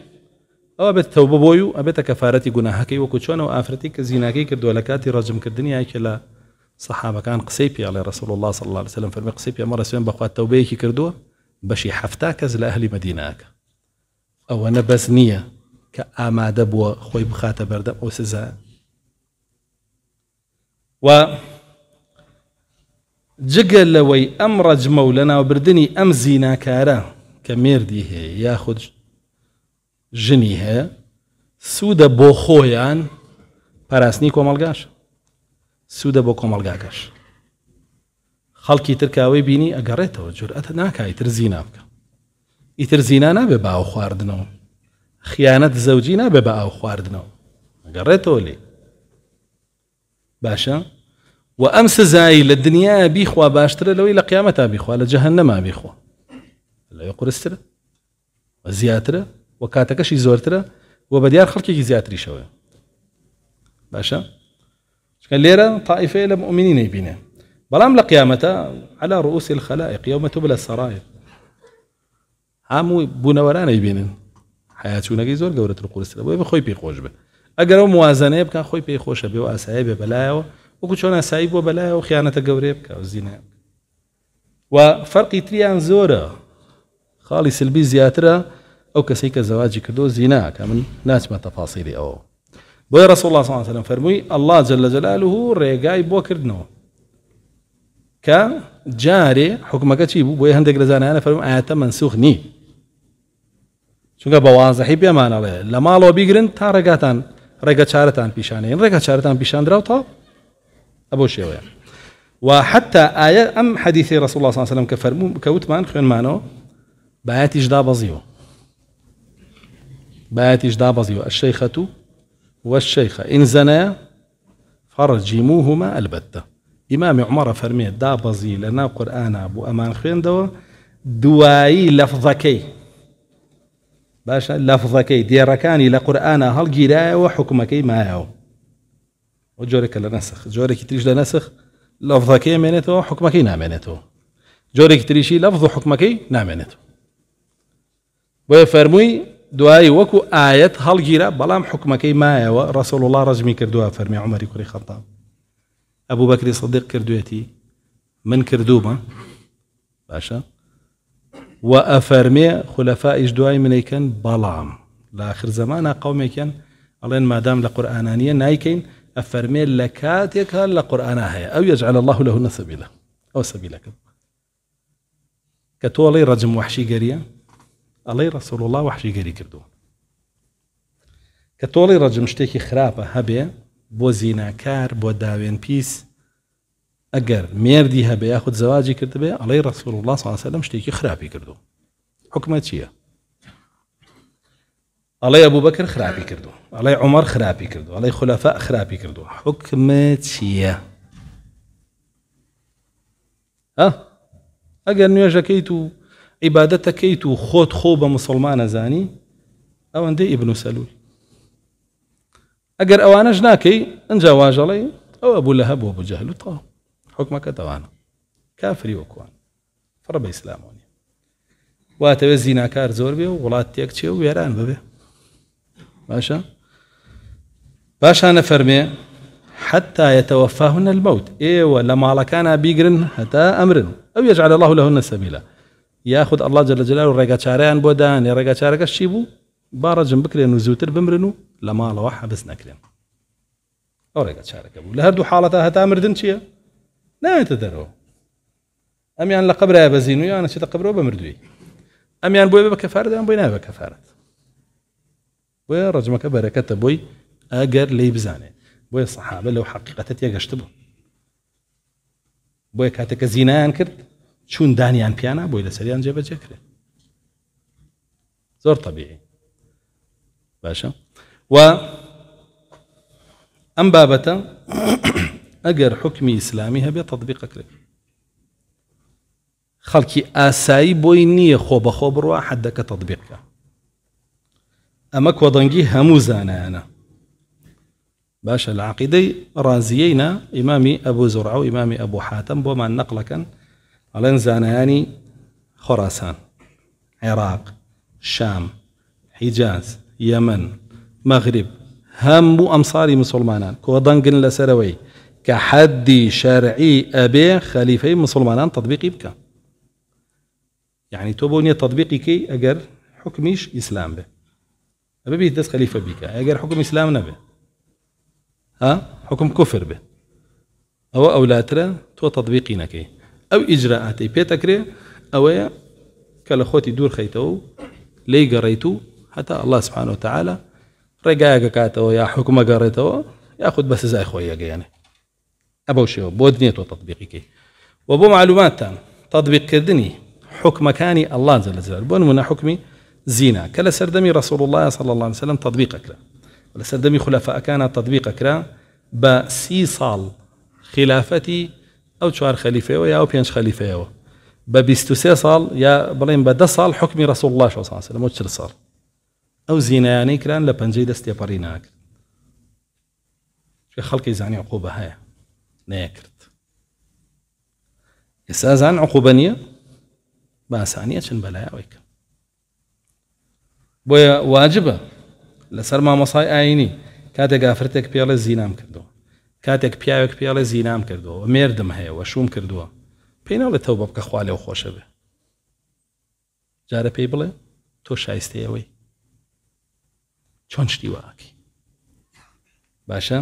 أو أبيت توب بويو أبيتا كفارة جناهك وكتشون وآفرتي كزيناكي كدولكاتي رجم كالدنيا كلا صحابة كان قسيبي على رسول الله صلى الله عليه وسلم فرمي قسيبي أمر رسولين بقوا التوبيكي كردوه بشي حفتاكز لأهل مدينة أو أنا بس نية کە ئامادە بووە خۆی بخاتە بەردەم ئەو سزا و جگە لەوەی ئەم ڕەجمە و لە ناوبردننی ئەم زیناکارە کە مێردی هەیە یاخود ژنی هەیە سوودە بۆ خۆیان پاراستنی کۆمەلگاش سوودە بۆ کۆمەلگاکەش خەڵکی ترکاوی بینی ئەگەڕێتەوە جورئەتە ناکایتر زینا بکە ئیتر زینا نابێ باو خواردنەوە خيانة زەوجی نابێ أو خواردنا خواردنەوە گەڕێتەوە لێ باشە و ئەم سزایی لە دنیا بیخوا باشترە لەوەی لە قیامەت بیخوا لە جەهن نەما بیخوا لەوێ قرسترە و زياتري و باشا كان و طائفة دیار خەڵکێکی زیاتری شەوە باشە چکە مؤمنی على رؤوس الخلائق يوم تبلى السرائر هەموو بوونەوەرانەی بینن حیاچوونەکەی زۆر گەورەتر قورسرە بۆ بە خۆی پی خوش بن اگر او موازنه بکە خوی پی خوش بێ و ئاسایی بێ بەلایەوە وەکو چۆن ئاسایی بۆ بەلایە و خیانەتە گەورەیە بکە زیینە و فەرقی تریان زۆرە خاڵی سلبی زیاترە ئەو کەسی کە زەواجی کردو زینا کە من ناچمە تەفاسیری او بۆی رسول الله صلی الله علیه و سلم فرمووی الله جل جلاله ڕێگای بۆ کردنەوە کە جارێ حکومەکە چی بوو بۆی هەندێک لە زانایانە فەرم منسوخ نی چونکە بە وازەحی پێمانەڵێ لە ماڵەوە بیگرن تا ڕێگاتان ڕێگە چارەتان پیشانەیە ڕێگە چارەتان پیشاندرا تا ئەبۆ شێوەیە و أم حديث رسول الله صلى الله سلام کە فەرموو مانو خوێنمانەوە باەتیشدا بەزیەوە باەتیشدا بەزیەوە الشەیخەت و والشيخة إن زنا فرجموهما البتة إمام عمر فرمي دا بزي لنا قرآن أبو أمان خوين دوا دواي لفظكي باشا لفظك ديار كان الى قرانا هل جرا وحكمك ما هو وجورك لنسخ جورك تريش لنسخ لفظك منته وحكمك نامنته جورك تريشي لفظ حكمك نامنته ويفرموي دعاي وكو آية هل جرا بلام حكمك ما هو رسول الله رجمي كردوا فرمي عمر كري خطاب أبو بكر الصديق كردوتي من كردوما باشا وأفرمي خلفاء إيش دواي من يكن بلعم لآخر زمان قوم يكن الله ما دام لقرآنانية نايكين أفرمي لكاتك لقرآن هيا أو يجعل الله له سبيلا أو سبيلا كتو علي رجم وحشي قرية علي رسول الله وحشي قرية كردو كتو علي رجم شتيكي خرابة هبي بو كار بو داوين بيس ها مێردی خود زواجی کرده کردبێ علی رسول الله الله ساسەلم شتێکی خرابی کردو حکمە چیه علی ابو بکر خرابی کردو علی عمر خرابی کردو علی خلفاء خرابی کردو حکمە چییە؟ ها نوێژەکەیت و عیباەتەکەیت عبادت خۆت خۆ بە مسلمان زانی او ئیبن ابن سلول ئەگەر ئەوانەش ناکەی ئەجا واژەڵی ئەو ئەبوو لە هەبوو بۆ جەهل جهل حكمك دەوانە كافر وەکوان فرب بە ئیسلامۆنی واتەوێت زیناکار زۆر بێ و وڵات ويران چێ باشا باشا ببێ حتى يتوفاهن الموت ايوه لما على كان بيجرن حتى امرن او يجعل الله لهن سبيلا ياخذ الله جل جلاله رقا شاريان بودان شارك الشيبو بارا جنبك بكرن زوتر بمرنو لما على واحد بس نكرن او رجا شارك ابو لهردو حالتها هتا مردن چيه لا دەرەوە ئەمیان يعني لە قبرای بەزین و یانە چێتە قبرەوە بە مردووی ئەمیان يعني بۆی بە کەفاردان بۆی نابە کەفارەت بۆیە ڕجمەکە بەرەکەتە بۆی ئەگەر لی بزانێت بۆیە سەحابە لەو حقیقەتە تێگەشت بوو بۆیە کاتێککە زینایان کرد چون دانیان پیانە بۆی لەسەریان جێبەجێ کرێت زور طبیعی باشە و ام بابتا ئەگەر حکمی ئیسلامی هەبێت تطببیق کرێت خەڵکی ئاسایی بۆی نییە خۆ بەخۆ بڕوە حدەکە تطببیقکە ئەمە کۆدەنگی هەموو زانایانە باشە لە عقیدەی ڕازیەینا ئیمامی ئەبوو زۆرا و ئیمامی ئەبوو حاتم بۆمان نەقلەکەن ئەڵێن زانایانی خۆراسان عێراق شام حیجاز یەمن مەغریب هەموو ئەمساری مسلمانان کۆدەنگن لەسەرەوەی كحد شرعي أبي خليفة مسلمان تطبيقي بك يعني توبوني تطبيقي كي أجر حكميش إسلام به أبي بيت خليفة بك أجر حكم إسلام نبي ها حكم كفر به أو ترى تو تطبيقي نكي أو إجراءاتي بيتكري أو كلا خوتي دور خيتو لي قريتو حتى الله سبحانه وتعالى رجاك كاتو يا حكم قريتو ياخذ بس زي خويا يعني ئەبەو شێوە بۆ دنێتەوە وبو معلومات تام تطبيق كدني حكم ئەله الله جل جلاله بون من حكم زينه كلا سردمي رسول الله صلى الله عليه وسلم خلفاء كان تطبيق كلا تطببیقەکرا بە سی ساڵ خلافەتی ئەو چوار خەلیفەوە او بينش خليفه خەلیفەوە با 23 سي صال يا بە ده ساڵ حكم رسول الله صلى الله عليه وسلم چ ساڵ ئەو زینایانەی کران لە پەنجەی دەستێپەڕی شي خلقي زاني عقوبه هاي نەیەکرد ئێسازان عقوبە نیە باسانیە چن بەلایەوەیکە بۆیە واجبە لەسەر مامەسای ئاینی کاتێک گافرتێک پێڵە زینام کردەوە کاتێک پیاوێک پیاڵێ زینام کردەوە مێردم هەیەەوە شوم کردووە پێی ناڵێت تەو بە بکە خوا لێو خۆشە بێ جارە پێی بڵێ تۆ شایستەیەوەی چۆن شتی واکی باشە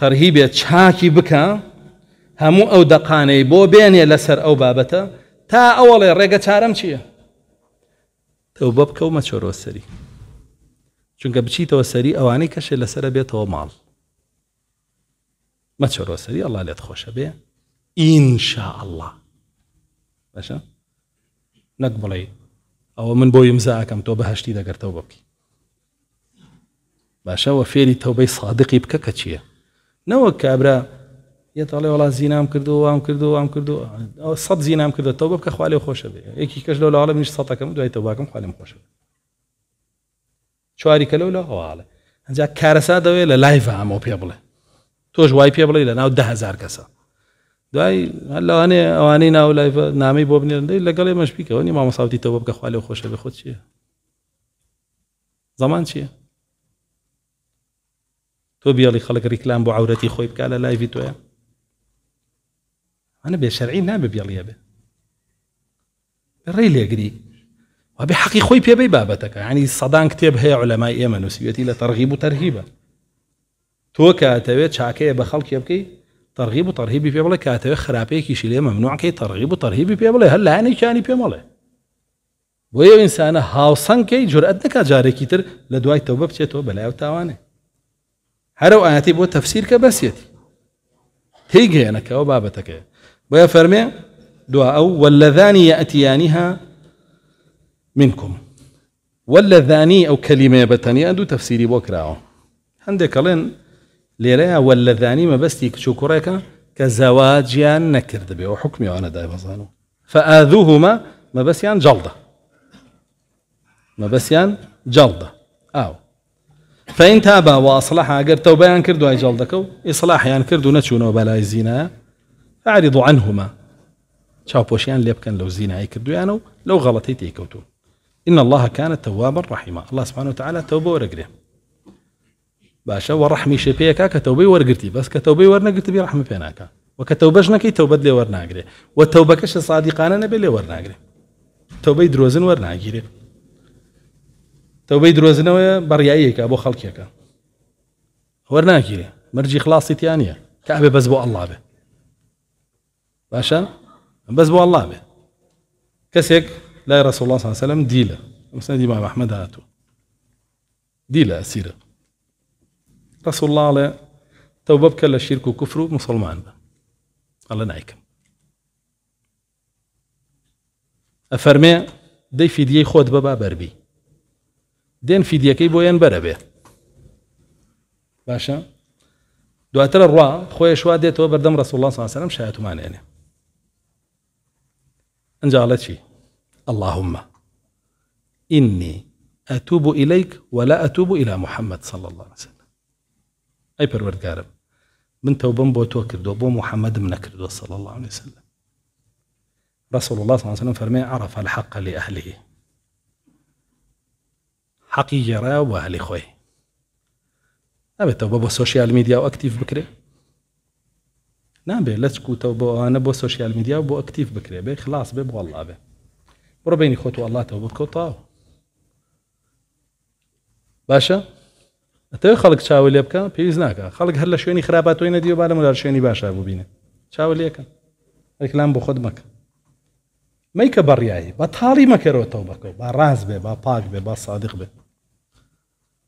تەرهیبێت چاکی بکە هەموو ئەو دەقانەی بۆ بێنێ لەسەر ئەو بابەتە تا ئەوڵێ ڕێگە چارم چییە؟ تەو بە بکە و مەچۆرۆ سەری چونکە بچیتەوە سەری ئەوانەی کەشێ لەسرە بێتەوە ماڵ مەچۆرۆ سەری ئەڵا لێت خۆشە بێ ئینشا ئەله بەشە نەک بڵێ ئەوە من بۆ یمزاکەم تۆ بەهشتی دەگەرتەوە بکی باشە وە فێری تەوبەی سادقی بکە کە چییە؟ نەوەک کابرا یەتەڵێ وڵا زینام کردو وام کردو وام کردو سەد زینام کردەوە بکە خالێ خۆشە بێ یەکی کەش لە لاڵە میش سەەکەم دوای تەواکەم خالم خۆشە چواری کە لەو لە هەواڵە ئەجا کارەسا دەوێت لە لایڤ ئەمەوە پێ بڵێ تۆش وای پێ بڵێ لە ناو دههزار کەسە دوای لەوانێ ئەوانەی ناو لای نامی بۆ بنێرندەی لەگەڵی مەشپیکەەوە نی مامەساوتی تەوە بکە خالێ خۆشە بە خۆ چییە زمان چییە تو بيالي خلق ڕیکلام بۆ عورەتی خۆی بکە لە لایوی تۆە ئەە بێ شەرعی نابێ بێڵیە بێ ڕێ لێگری و بێ حەقی خۆی پێبەی بابەتەکە صدان سەدان کتێب علماء لەمای ئێمە نووسویەتی لە تەرغیب و تەرغیبە تۆ کاتەوێت چاکەیە بە خەڵکێ بکەی تەرغیب و تەرهیبی پێ بڵێ کاتەوە خراپەیەکیشی لێ مەمنوعکەی تەرغیب و تەرهیبی پێ بڵێ هەر لاەنێکیانی پێمەڵێ بۆ ئێوە ئینسانە هاوسەنگکەی جورئەت نەکە جارێکی تر لە دوای تەوبە بچێتەوە هرو آياتي بو تفسير كبسيتي تيجي يعني أنا كو بابتك بيا فرمي او واللذان يأتيانها منكم واللذان أو كلمة بتني أدو تفسيري بكرة عندك لين ليلا واللذان ما بستي شكرك كزواج نكرد به وحكمي أنا دايما صانو فآذوهما ما بس يعني جلدة ما بس يعني جلدة أو فإن تابا وأصلح أجر أن كردو أي جلدكو إصلاح يعني كردوا نتشونو بلاي زينا فأعرضوا عنهما چاوپۆشیان لێ لو زينا أي كردو يانو يعني، لو غلطي تيكوتو إن الله كان توابا رحيما الله سبحانه وتعالى توبه ورقري باشا ورحمي شبيكا كتوبة ورقرتي بس كتوبة ورنقرتي برحمة بيناكا وكتوبش كي توبة لي ورناقري وتوبكش صادقانا نبي لي ورناقري توبة دروزن ورناقري تو توبي دروزنوا بريائيك ابو خلقك ورناكي مرجي خلاصي تيانية كعبه بس بو الله به باشا بس بو الله به كسك لا رسول الله صلى الله عليه وسلم ديلا مثلا دي مع احمد هاتو ديلا اسيره رسول الله عليه تو توبك لا شرك وكفر مسلمان الله نايك افرمي دي في دي خود بابا بربي دين دێن فیدیەکەی بۆیان باشا دواتر دواترە خويا خۆیشوا ديتو بردم رسول الله صلى الله عليه وسلم ان شایەتمانێنێ ئەنجاڵە شي اللهم إني أتوب إليك ولا أتوب إلى محمد صلى الله عليه وسلم أي كارب من توبم بۆ تۆ بو محمد من كردو صلى الله عليه وسلم رسول الله صلى الله عليه وسلم فرمي عرف الحق لأهله حقي جرا واهلي خوي ابي تو بو سوشيال ميديا واكتيف بكري نبي بي لا تكو تو بو انا بو سوشيال ميديا بو اكتيف بكري بي خلاص بي والله بي برو بيني خوت تو بكو طاو باشا انت خلق شاول يبكا بيز خلق هلا شويني خرابات وين ديو بالا مدار شويني باشا ابو بينا شاول يكا الكلام بو خدمك ما يكبر ياي بطالي ما كرو تو بكو با راز بي با باك بي با صادق بي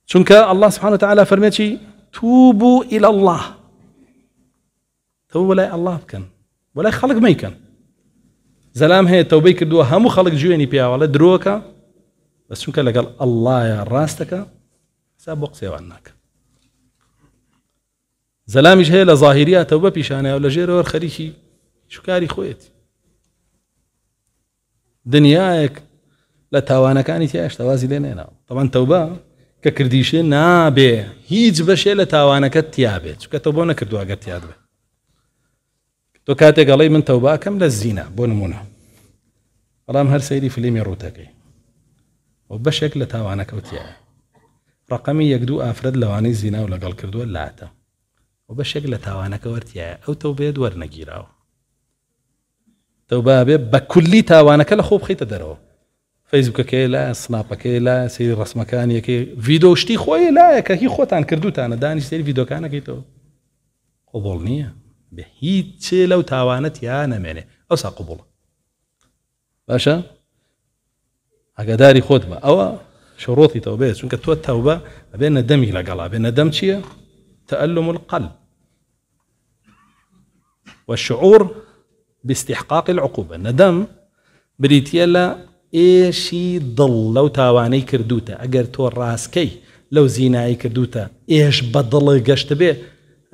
Čunka الله سبحانه وتعالى ta'ala توبوا الى الله Allah Tubu الله كان ولا خلق khalëk mejken زلام هي توبه كردوا همو خلق جويني بيا ولا دروكا بس شنو قال قال الله يا راستك سابق زلام زلامش لا ظاهريه توبه بيشانه ولا جير خريشي خريكي شو كاري خويت دنياك لا توانا كانت ياش توازي لنا طبعا توبه کە کردیشێ نابێ هیچ بەشێ لە تاوانەکەت تیابێت چکەتە بۆ نەکردوواگەت یاد بێت تۆ کاتێکگەڵی من تەوباکەم لە زیینە بۆ نمونە بەڵام هەر سەیری فلیمی ڕوتەکەی و بەشێک لە تاوانەکەوتیە ڕقەمی یەک دوو ئافرەت لەوانەی زینا و لەگەڵ کردووە لاتە و بەشێک لە تاوانەکە وەرتیایە ئەو تەو بێت وەرنەگیراوە تەوبابێ بە کولی تاوانەکە لە خۆ بخیتە دەرەوە فيسبوك كي لا سناب كي لا سير رسمه كان كي فيديو شتي خويا لا كي خوت ان كردوت انا داني سيري فيديو كان كي تو قبول بهيت شي لو تاوانت يا انا مني اوسا قبول باشا هكا داري خوت ما او شروطي توبه شنو كتو التوبه بين الدم الى قلا بين الدم شي تالم القلب والشعور باستحقاق العقوبه الندم بريتيلا ئێشی دڵ لەو تاوانەی کردوتە ئەگەر تۆ ڕاستکەی لەو زینایی کردوتە ئێش بە دڵی گەشت بێ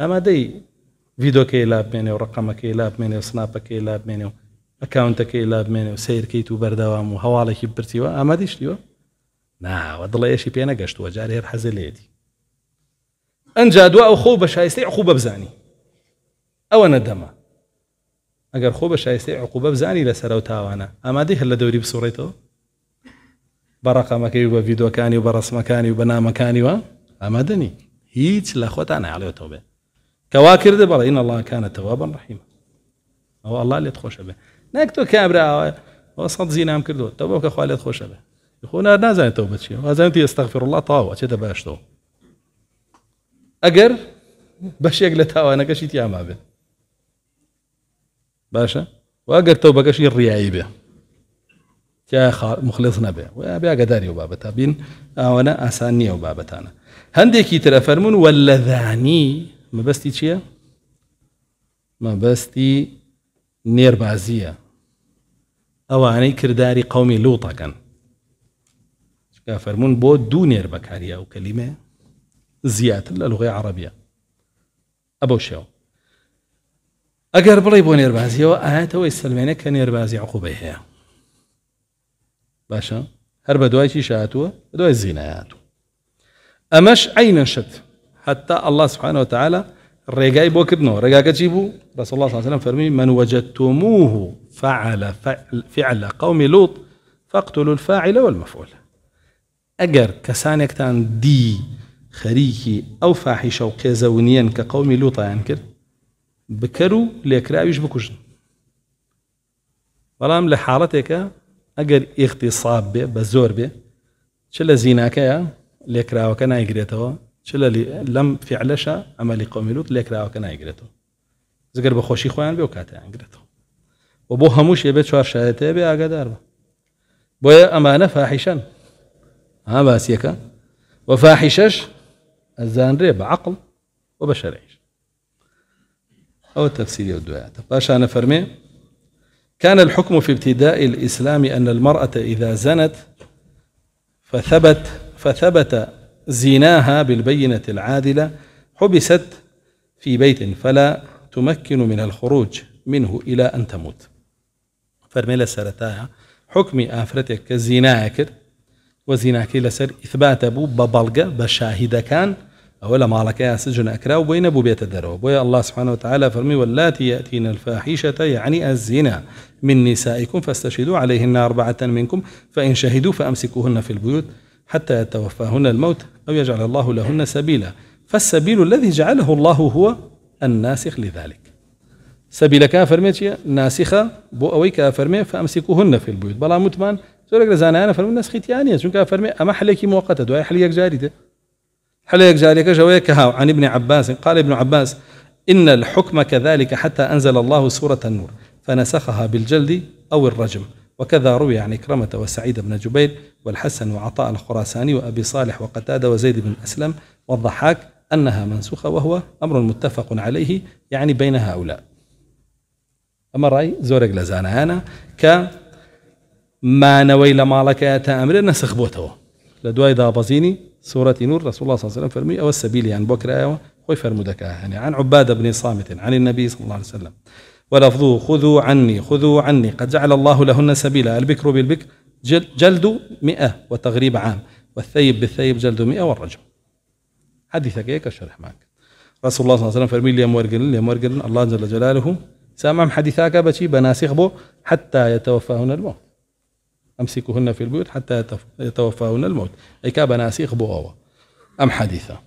ئەمە دەی ڤیدۆکەی لابمێنێ و ڕقەمەکەی لابمێنێ و سناپەکەی لابمێنێ و ئەکاونتەکەی لابمێنێ و سیرکەیت و بەردەوام و هەواڵێکی برتیوە ئامادەیشتیوە ناوە دڵ ئێشی پێ نەگەشتووە جار هێر حەزلێتی ئەنج دو ئەو خۆ بە شایستی خو بەبزانی ئەوە نەدەمە ئەگەر خۆ بە شایستی عقوبە بزانی لەسەر و هل دوری بسوری تو دەوری بسوڕێتەوە و با ویدو کانی و براس مکانی و مکانی و اما دنی هیچ لخوت آنه علی و توبه کوا کرده برای این الله الله کان توابا رحیم او ئەڵانکانەتەوە بن ڕحیمە ئەو ئەڵا لێت خۆشە بێ نەک تۆ کابراوە ئەو سەد زیینام کردو خوش کە خونه لێت خۆشە توبه خۆنا و بچی ئازانتی استغفر الله تاوە چێتە باشەوە اگر بشیگ لە تاوانەکەشی تیام آبه باشا واجر تو بقى شي الرياي به يا مخلص نبي ويا بيا قداري وبابتا بين وانا اساني وبابتا انا هندي كي ترى فرمون ولذاني ما بستي تشيا ما بستي نير بازية او اني كرداري قومي لوطا كان فرمون بو دو نير بكاريا وكلمة زيادة اللغة العربية ابو شيو ئەگەر بڵێ بۆ نێربازیەوە ئاەتەوەی سلمێنە کە نێربازی عقوبەی هەیە باشە هەر بە دوایکی شاتووە دوای زیینایاتوە ئەمەش عینەشت حتا الله سبحانه وتعالى ڕێگای بۆ کردنەوە ڕێگاکە چی بوو رسول الله صلى الله عليه وسلم فرمی من وجدتموه فعل فعل قوم لوط فاقتلوا الفاعل والمفعول ئەگەر کەسانێکتان دی خريكي او فاحشه و قێزەونیەن کە لوط لوتایان بكرو و بكوشن بکوژن لحالتك اجر اغتصاب ئەگەر بزور بێ بە زۆر يا چ لە زیناکەیە لێکراوەکە نایگرێتەوە چ لەم فعلەشە ئەمەلی قۆمیلوت لێکراوەکە نایگرێتەوە زگەر بە خۆشی خۆیان بێ و کاتیان گرێتەوە و بۆ هەموو شێبێ چوار شایەتەیە بێ ئاگادار بە ها باسيكا وفاحشش الزان ريب عقل و أو التفسير الدعاء باش أنا فرمي كان الحكم في ابتداء الإسلام أن المرأة إذا زنت فثبت فثبت زناها بالبينة العادلة حبست في بيت فلا تمكن من الخروج منه إلى أن تموت فرمي لسرتها حكم آفرتك زنا كر لسر إثبات أبو ببلغة بشاهد كان أولا معركة سجن أكرا وبين أبو بيت الدرو الله سبحانه وتعالى فرمي واللاتي يأتين الفاحشة يعني الزنا من نسائكم فاستشهدوا عليهن أربعة منكم فإن شهدوا فأمسكوهن في البيوت حتى يتوفاهن الموت أو يجعل الله لهن سبيلا فالسبيل الذي جعله الله هو الناسخ لذلك سبيل كافر ناسخة بو أوي كافر فأمسكوهن في البيوت بلا متمان أنا فرمي زانایانە فەرمون شون چونکە فەرمێ ئەمە حلێکی مۆقەتە دوای حليك جاریدە هل يجاريك جويك عن ابن عباس قال ابن عباس إن الحكم كذلك حتى أنزل الله سورة النور فنسخها بالجلد أو الرجم وكذا روي عن إكرمة وسعيد بن جبير والحسن وعطاء الخراساني وأبي صالح وقتادة وزيد بن أسلم والضحاك أنها منسوخة وهو أمر متفق عليه يعني بين هؤلاء أما رأي زورق لزانا أنا ك ما نوي لمالك يا تامر نسخ بوته لدوي ذا بزيني سورة نور رسول الله صلى الله عليه وسلم فرمي أو السبيل يعني بكرة أيوة خوي فرمودك يعني عن عبادة بن صامت عن النبي صلى الله عليه وسلم ولفظه خذوا عني خذوا عني قد جعل الله لهن سبيلا البكر بالبكر جلد مئة وتغريب عام والثيب بالثيب جلد مئة والرجم حديثك هيك إيه الشرح معك رسول الله صلى الله عليه وسلم فرمي لي مورجن لي مورجن الله جل جلاله سامع حديثك بشي بناسخ بو حتى يتوفاهن الموت أمسكهن في البيوت حتى يتوفاهن الموت أي كابناسيخ بواوا أم حديثة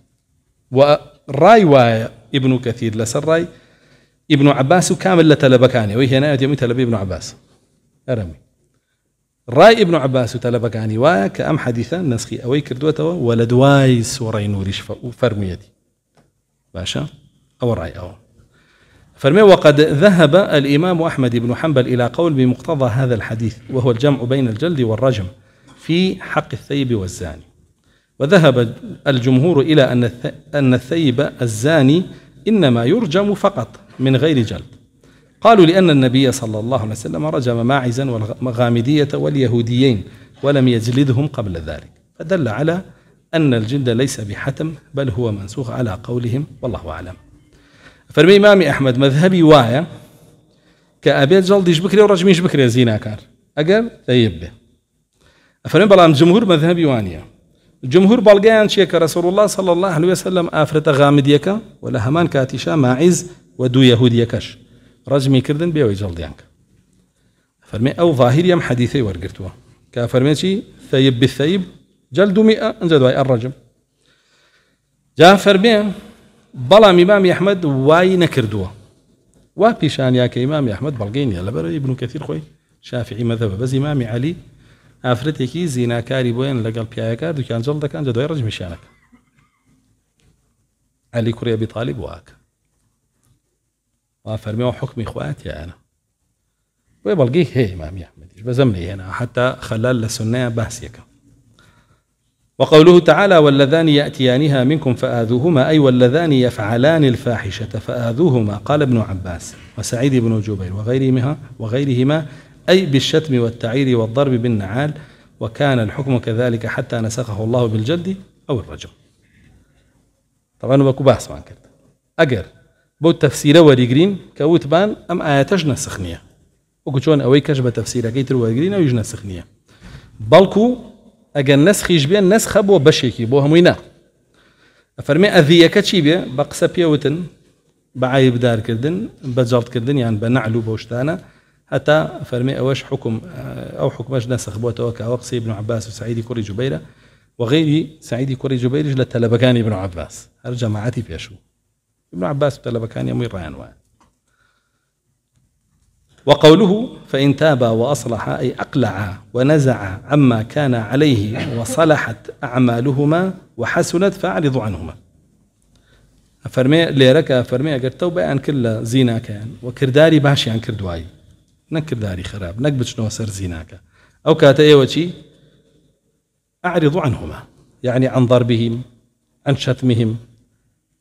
وراي واي ابن كثير لسراي ابن عباس كامل لتلبكاني وهي نايت يمي تلبي ابن عباس أرمي راي ابن عباس تلبكاني وايا كأم حديثة نسخي أوي كردوته ولد واي سوري نوري فرميتي باشا أو راي أو فرمي وقد ذهب الإمام أحمد بن حنبل إلى قول بمقتضى هذا الحديث وهو الجمع بين الجلد والرجم في حق الثيب والزاني وذهب الجمهور إلى أن أن الثيب الزاني إنما يرجم فقط من غير جلد قالوا لأن النبي صلى الله عليه وسلم رجم ماعزا والغامدية واليهوديين ولم يجلدهم قبل ذلك فدل على أن الجلد ليس بحتم بل هو منسوخ على قولهم والله أعلم فرمي امامي احمد مذهبي وايا كابي جلدي جەڵدیش بکرێ و ڕژمیش بکرێ زیناکار ئەگەر دەیب بێ ئەفرین جمهور مذهبي وانيا جمهور بلغان شيك رسول الله صلى الله عليه وسلم افرت غامدیەکە و لە هەمان کاتیشا ماعیز و دوو كردن بيوي جلديانك فرمي او کرد فەرمێ ئەو ظاهری ئەم حەدیثەی وەرگرتووە کە فەرمێکی ثەیب بثەیب جەلد و میئە بلام امام احمد واي نكردوا وا بيشان ياك امام احمد بلقين يلا بر ابن كثير خوي شافعي مذهب بس امام علي كي زينا كاري بوين لقال بيا كارد كان جلد كان جدو يرج مشانك علي كوري ابي طالب واك وافرميو حكمي اخواتي انا وي بلقيه هي امام احمد بزمني هنا حتى خلال لسنه بهسيكم وقوله تعالى واللذان يأتيانها منكم فآذوهما أي واللذان يفعلان الفاحشة فآذوهما قال ابن عباس وسعيد بن جبير وغيرهما وغيرهما أي بالشتم والتعير والضرب بالنعال وكان الحكم كذلك حتى نسخه الله بالجلد أو الرجم طبعا بكو بحث عن كده أجر بو تفسيره وريجرين كوتبان أم آياتش نسخنية وكو شون أوي كش بتفسيره كيتر وريجرين أو يجنسخنية بلكو ئەگەر نسخیش بێ نسخە بو بشيكي بۆ هەمووی نا ئەفەرمێ ئەڤیەکە چی بێ بە قسە دار بە عیبدارکردن بە جڵتکردن یان يعني بە نعلو بۆ شتانە هەتا فەرمێ ئەوەش حکم نسخ بۆتەوە کەوە قسەی بن عباس و سعیدی کوڕی جوبەیرە وغيري سعيد كوري جبيرج لتلبكاني ابن عباس هر معاتي بيشو ابن عباس تلبكاني مي رايان وان وقوله فإن تاب وأصلح أي أقلع ونزع عما كان عليه وصلحت أعمالهما وحسنت فأعرض عنهما فرمي ليرك فرمي أقر توبة عن كل زينا كان وكرداري باشي عن كردواي نك كرداري خراب نك بتشنو سر زيناك أو أي إيوتي أعرض عنهما يعني عن ضربهم عن شتمهم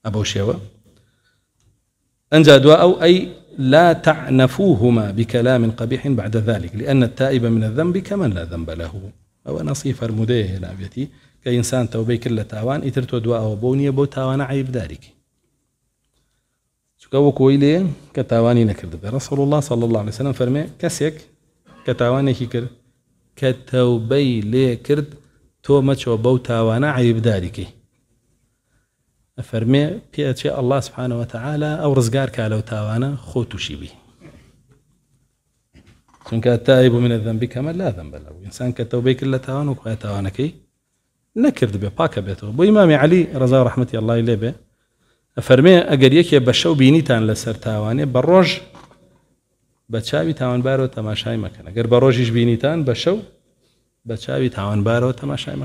أبو شيوة أنجا دواء أو أي لا تعنفوهما بكلام قبيح بعد ذلك لأن التائب من الذنب كمن لا ذنب له أو أنا صيفر فرموديه لابيتي كإنسان توبي كل تاوان إتر دواء وبونية بو تاوان عيب ذلك شكو كويلي كتاواني کە تاوانی نەکردبێت الله صلى الله عليه وسلم فرمي كسيك كتاواني كر كتوبي لي كرد تو کرد تۆ مەچۆ بەو ئەفەرمێ پێچێ الله سبحانه وتعالى أو رزقار كالو تاوانا تاوانە خۆ تووشیبی چونکە تایب منە دەمبی کەمە لا ذنب له إنسان ئینسان کە تەوبەی کرد لە تاوان و خۆی تاوانەکەی نەکرد بێ پاکە بێتەوە بۆ ئیمامی علی ڕزا ڕحمەتی ئەلای لێ بێ ئەفەرمێ ئەگەر یەکێ بە شەو بینیتان لەسەر تاوانێ بە ڕۆژ بە چاوی تاوانبارەوە تەماشای مەکەن ئەگەر بە ڕۆژیش بینیتان بە شەو بە چاوی تاوانبارەوە تەماشای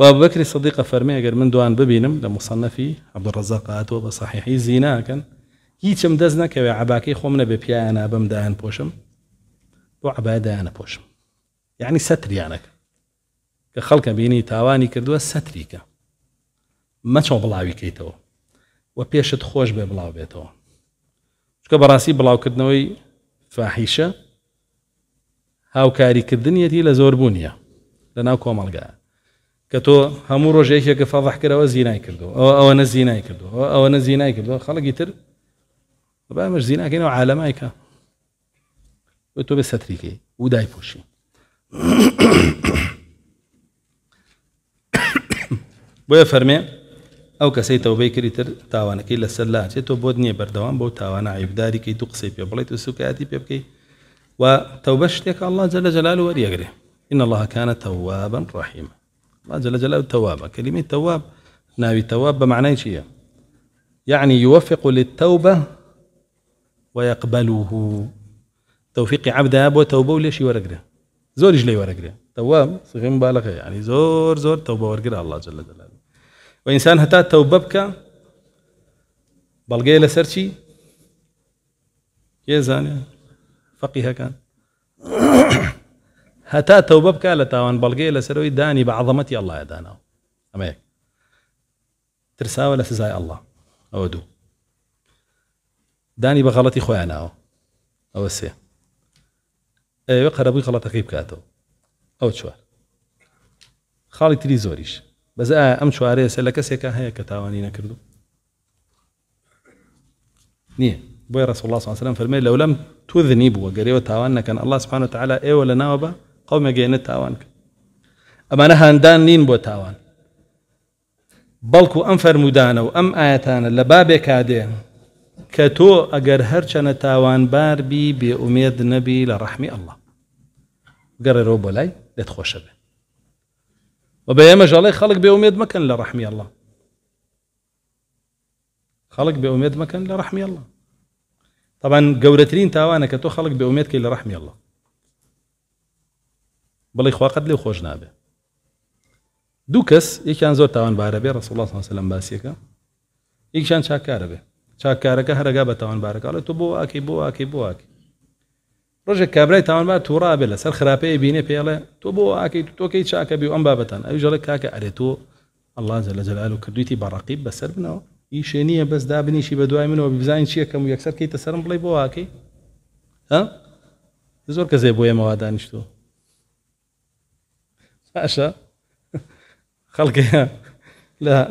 وابو بكر الصديق فرمي اگر من دوان ببينم لمصنفي عبد الرزاق هاتو بصحيحي زينا كان هیچم دەست نەکەوێ عباكي خومنا نە بە پیانە بەمدایان پۆشم بۆ عبادایانە پۆشم یعنی يعني سەتریانەکە کە خەڵکە بینی تاوانی کردووە سەتریکە مەچۆ بڵاوی کەیتەوە و پێشت خۆش بێ بڵاو بێتەوە چکە بەڕاستی بڵاوکردنەوەی فاحیشە هاوکاریکردنیەتی لە زۆر بوونیە لە ناو که تو کە که هەموو ڕۆژێکێکە فەضح کردەوە زیینای کردو او ئەوە نە زیینای او او نە زیینای کردو خەڵکی تر بەمەش زییناکەینەوە عالەمایکە کنه عالمای که و تو به او دای پوشی بۆیە فەرمێ او کسی تەوبەی کردی تر تاوانەکەی لەسەر لا چێت تۆ بۆت نییە بەردەوام بۆ تاوانە عیبداریکەی تو قسەی پی بڵێت تو سوکایەتی پی بکی و تەوبە شتێک ئەلله جە لە جەلال وەریەگرێ إن الله كان توابا رحيما الله جل جلاله التواب كلمة تواب ناوي تواب بمعنى شيء يعني يوفق للتوبة ويقبله توفيق عبد أب وتوبة ليش ورقره زور جلي ورقره تواب صغير مبالغة يعني زور زور توبة ورقره الله جل جلاله وإنسان هتا توبة بك بلغي لسرشي كيف زاني فقيها كان هتا توببك على تاوان بلقي لسروي داني بعظمتي الله يا دانا أميك ترساوى لسزاي الله أو دو داني بغلطي خويا أنا أو سي أيوة قربي غلط أخيب كاتو أو تشوار خالي تري زوريش بس آه أم شواري سلك سيكا آه، هيا كتاوانينا كردو ني بوي رسول الله صلى الله عليه وسلم فرمي لو لم تذنبوا قريبا وتاوانا كان الله سبحانه وتعالى اي إيوة ولا نوبه قەومێگەێنە تاوان أما ئەمانە هاندان نین بو تاوان بەڵکو أنفر فەرمودانە وأم ئەم ئاەتانە لە كتو أجر کە تاوان باربي بأميد نبي بی الله ئومێد نەبی لە ڕەحمی الله گەڕێرەوە بۆ لای دەت خۆشە بێ و بە ئێمەژەڵی خەڵک بێ ئومێد طبعا گەورەترین تاوانك تو خلق خەڵک بێ ئومێدکەی لە بڵی خواقت لێ خۆش نابێ دوو کەس یەکیان زۆر تاوانبارە بێ ڕسوڵ لەم باسیەکە یەکیان چاکارە بێ چاکارەکە هەرگا بە تاوانبارەکەڵێت تۆ بۆ ئاکی بۆ ئاکی بۆ ئاکی ڕۆژێک کابرای تاوانبار تووڕابێ لەسەر خراپەیە بینێ پێڵێ تۆ بۆ ئاکی تۆکەی چاکە بی ئەم بابەتان ئەوی ژەڵە کاکە ئەرێ تۆ ئەلله لە جەلال و کردویتی بەڕقیب بەسەر بنەوە ئیشێ نییە بەس دابنیشی بە دوای منەوە بزانین چیەکەم و یەکسەر کەیتە سەرم بڵێ بۆ ئاکی زۆر کەزێ بۆ ئێمەوە دانیشتوە عشا خلقي لا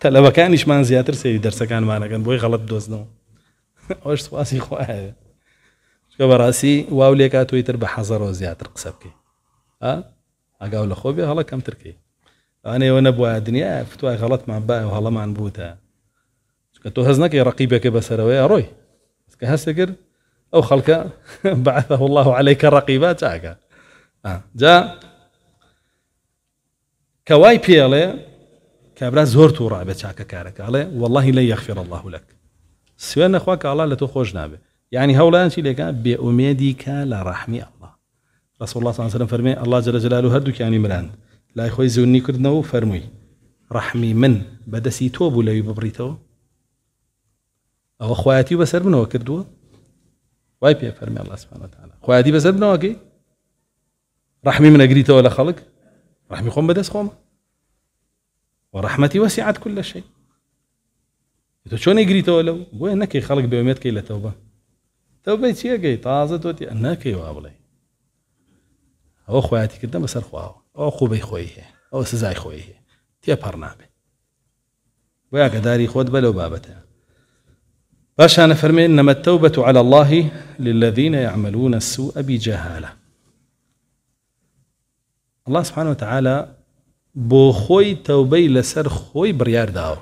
تلا ما كانش مان زياتر سي درس كان معنا كان بوي غلط دوزنا واش سواسي خو هذا شكا براسي واو ليك تويتر بحزر وزياتر قسبكي ها أه؟ اقاول له خوبي هلا كم تركي انا وانا بوا الدنيا فتواي غلط مع باي وهلا ما نبوتا شكا تو هزنك يا رقيبك بس روي روي بس او خلك بعثه الله عليك رقيبا تاعك ها جا كواي بيالي كابرا زور تورا تو كارك على والله لا يغفر الله لك سوينا نەخوا الله لا تۆ خۆش يعني یعنی هەوڵیان لك لێکە بێئومێدی کە الله رسول الله صلى الله عليه وسلم فرمي الله جل جلاله هردوك يعني مران لا يخوي زوني كردنو فرمي رحمي من بدسي توب ولا يببريتو او خواتي بسر منو كردو واي بي فرمي الله سبحانه وتعالى خواتي بسر منو كي رحمي من اجريتو ولا خلق راح يقوم بدس قومه ورحمتي وسعت كل شيء تو شلون يجري تولو بو انك خلق بيومات كي توبه توبه شي گي طازه توتي انك وابلي او خواتي كده بس خواه او بي خويه او سزاي خويه تي برنامج ويا قداري خود بلو بابته باش انا فرمي انما التوبه على الله للذين يعملون السوء بجهاله الله سبحانه وتعالى بو خوي توبي لسر خوي بريار داو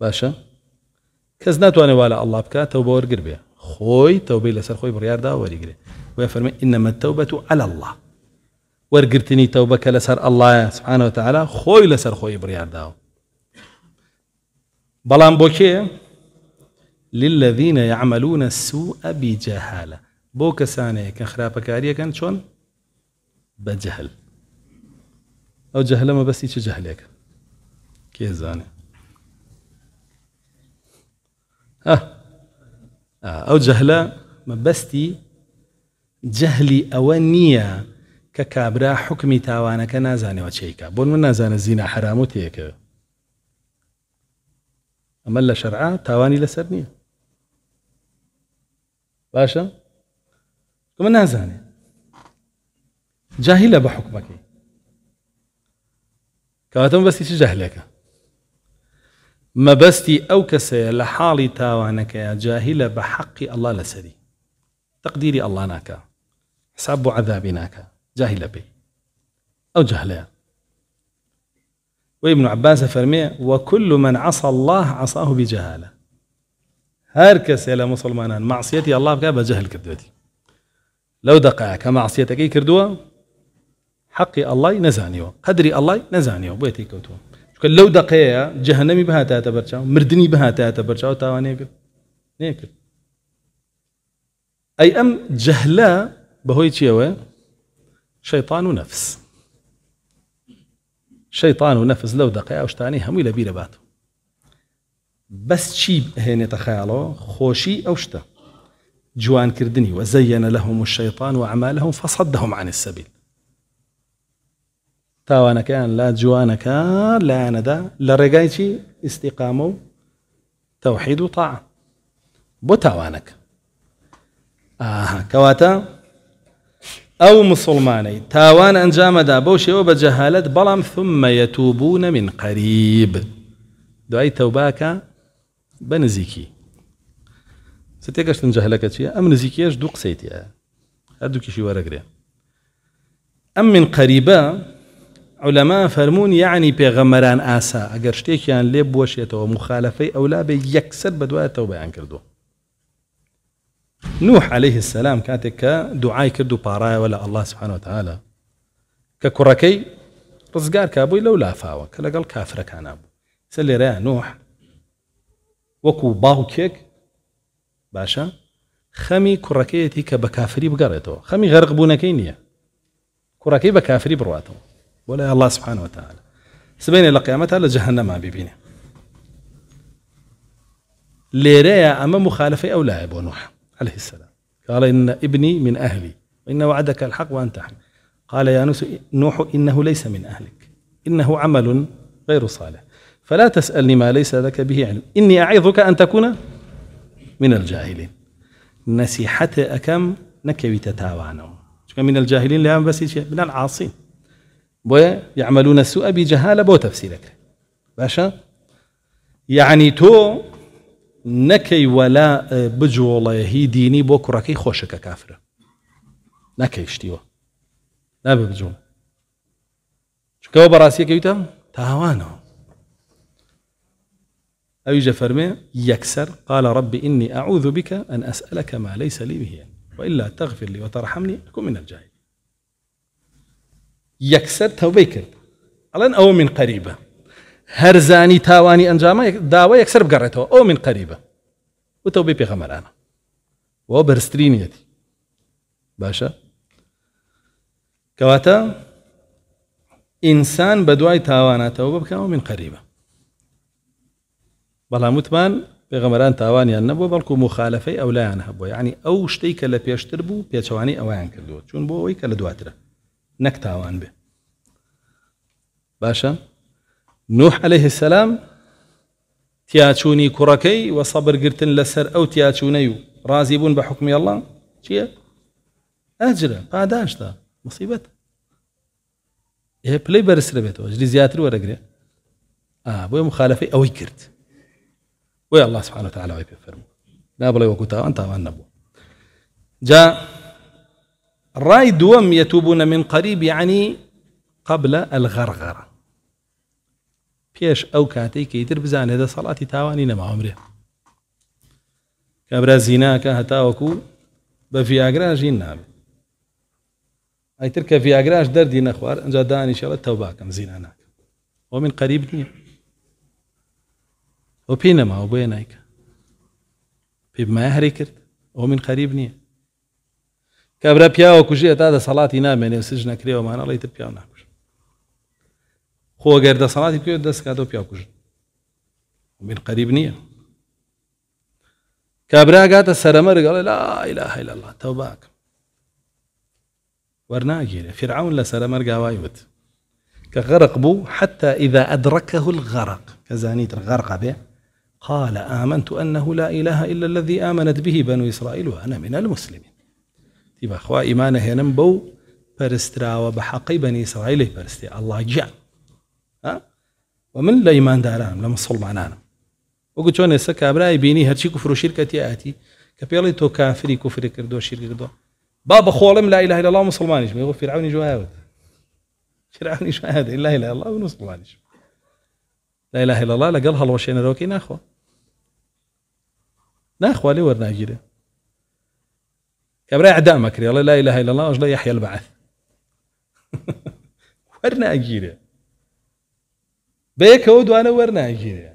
باشا کەس ناتوانێت والا الله بكا توبة ورقر بيا خوي توبي لسر خوي بريار داو ورقر ويفرمي إنما التوبة على الله وەرگرتنی توبة لسر الله سبحانه وتعالى خوي لسر خوي بڕیارداوە بەڵام للذين يعملون السوء بجهالة سوء بجهالە بۆ كاريا كان شون بە جەهل ئەو جەهلەمە بەسی چ اه کێ زانێ ئەو جەهلە مەبەستی جەهلی جهلي نییە کە حكمي تاوانا تاوانەکە نازانەوە چیکە بون من نازانە زینا حرام وتيكا اما لا شرعا تاواني لسرنية باشا نییە باشە جاهلة بحكمك کەواتەم بەستیی جەهلەکە جهلك ما کەسەیە أو حاڵی تاوانەکەیە جاهیلە بە جاهلة بحق الله تەقدیری تقديري الله حساب بۆ عذابی ناکە جاهی لە پێی وابن عباس فرمي وكل من عصى الله عصاه بجهاله هر كس يا مسلمان معصيتي الله بجهل كردوتي لو دقع معصيتك كردوه حقي الله نزانيو قدري الله نزانيو بيتي كوتو شكون لو لەو جهنمي بها بەهاتاتە بەرچاو مردنی بەهاتاتە بەرچاو تاوانێ بێ نێکرد ئەی ئەم جەهلە بەهۆی چیەوە شەیطان شيطان ونفس شيطان ونفس لو لەو دقەیە شتانی هم لە بیرە بس شيب هنا تخيلوا خوشي اوشتا جوان كردني وزين لهم الشيطان واعمالهم فصدهم عن السبيل تاوانا كان لا جوانا كان لا ندا لا رجايتي استقامو توحيد وطاعة بو تاوانك تاوانەکە آه، كواتا أو مسلماني تاوان أنجام دا شێوە بە جەهالت بەڵام ثممەیە من قريب دعي تەوباکە بنزيكي نزیکی تنجهلك جەهلەکە أم ئەم نزیکیش دوو هادو كيشي ورقري أم من قريبا علماء فرمون علەما فەرمونون یعنی پێغەمەران ئاسا ئەگەر شتێکیان لێ بۆشێتەوە مخالەفەی ئەولا بێ یەکسەر بەدوایەتەوە بەیان كردو نوح عليه السلام كاتك دعاي كردو کرد ولا الله سبحانه وتعاالە کە کوڕەکەی ڕزگار کابووی لەو لافاوە کە لەگەڵ كان ابو سلي ريا نوح وكو باوکێک كيك باشا خمي كركيتي كبكافري کافری خمي غرق غەرق بوونەکەی نییە کوڕەکەی بە ولا الله سبحانه وتعالى سبين إلى قيامتها لجهنم ببينه ليريا أما مخالفة أو لاعب نوح عليه السلام قال إن ابني من أهلي وإن وعدك الحق وأنت حق قال يا نوح إنه ليس من أهلك إنه عمل غير صالح فلا تسألني ما ليس لك به علم إني أعظك أن تكون من الجاهلين نصيحتي أكم نكوي تتاوانو من الجاهلين لا بس من العاصين يعملون بۆیە یعملونە سوئبی جەهالە بۆ تەفسیرەکە باشە یعنی يعني تۆ نەکەی آه، ديني بجوڵەهی دینی خوشك كافر نكي کافرە لا بجو نابێ بجوڵ براسيك بەڕاستیەکەویتە او أيج فرمي يكسر قال رب إني أعوذ بك أن أسألك ما ليس لي به وإلا تغفر لي وترحمني أكون من الجاهلين یەکسەر تەوبەی کرد او من قەریبە هرزاني تاوانی ئەنجامە داوا یەکسەر بگەڕێتەوە ئەو من قەریبە وتەوە بێ پێغەمەرانە وە بەرزترین نیەتی باشە کەواتە ئینسان بە دوای تاواناتەوە بکەەوە من قەریبە بەڵام وتمان پێغەمەران تاوانیان نەبوو بەڵکو مخالفەی ئەولایان لا یعنی يعني ئەو شتەی کە لە پێشتر بوو پێچوانی ئەویان کردووە چون بۆ ئەوی کە لە دواترە نەک تاوان به باشا نوح عليه السلام تياتوني كركي وصبر قرتن لسر او تياتونيو رازبون بحكم الله بە اجره ئەڵڵا چییە؟ ئەجرە ايه بلاي ئێ پلەی بەرسرە زياتر ژری زیاتر وەرەگرێ آه، بو مخالفەی ئەوەی کرد الله سبحانه وتعالى پێ فەرمو نا بڵێ وەکو تاوان تاوان جا الرأي دوم يتوبون من قريب يعني قبل الغرغرة بيش أو كاتي كي تربزان هذا صلاة تاواني کابرا عمره كابرا زيناك هتاوكو بفي ئەیتر کە أي تركا في أقراج دردي نخوار انجا ناکەم شاء الله قەریب نییە ومن قريب دين وبينما وبينك پێ بمایە هەری کرد ئەو كابرا پیاوە كوجي تا دە سەڵاتی نامێنێ سژنە کرێوەمانەڵی خو غير دا صلاتي گەردە دا سكادو دەستکاتەوە كوجي من قريب قەریب كابرا کابرا السرمر قال لا إله إلا الله ورنا غير فرعون لا سرمر وت كغرق بو حتى إذا أدركه الغرق كزانيت غرق به قال آمنت أنه لا إله إلا الذي آمنت به بنو إسرائيل وأنا من المسلمين خوا إيمانه هنا بو فرسترا وبحقي بني إسرائيل فرستي الله جاء ها ومن لا إيمان من لە ئیماندارانم لە وقلت شون چۆن ێستا يبيني هرشي كفر وشركة تياتي کە تو تۆ کافری كردو شركة كردو بابا بەخۆڵم لا إله إلا الله فرعوني مێ فرعونی فرعوني فرعونی شهادة إلا إله إلا الله مسلمانیش لا إله إلا الله لقلها لەگەڵ هەڵەشێنەرەوەکەی ناخوة ناخوا لێ وەرناگیرە يا برا اعداء مكري الله لا اله الا الله وجل يحيى البعث ورنا اجيره بيك وانا ورنا اجيره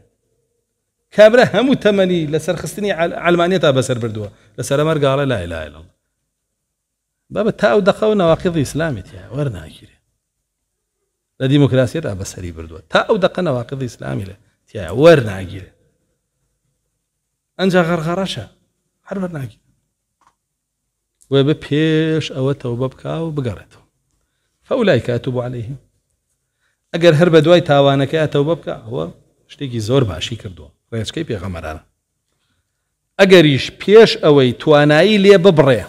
كابرا هم تمني لسر خستني علمانيتها بسر بردوا لسر مر قال لا اله الا الله باب تاو دخو نواقض اسلامي يا ورنا اجيره لا بسري بردوا تاو دق نواقض اسلامي له يا ورنا اجيره انجا غرغرشه حرب ناجي وببيش أو ئەوەتەوە بە بک فأولئك أتوب عليهم أجر هرب دواي ئەگەر هەر بە دوای تاوانەکە ئەتەوە بە بکە ئەوە شتێکی زۆر باشی کردووە ڕێچکەی پێغەمەرانە ئەگەریش پێش ئەوەی توانایی لێ ببڕێ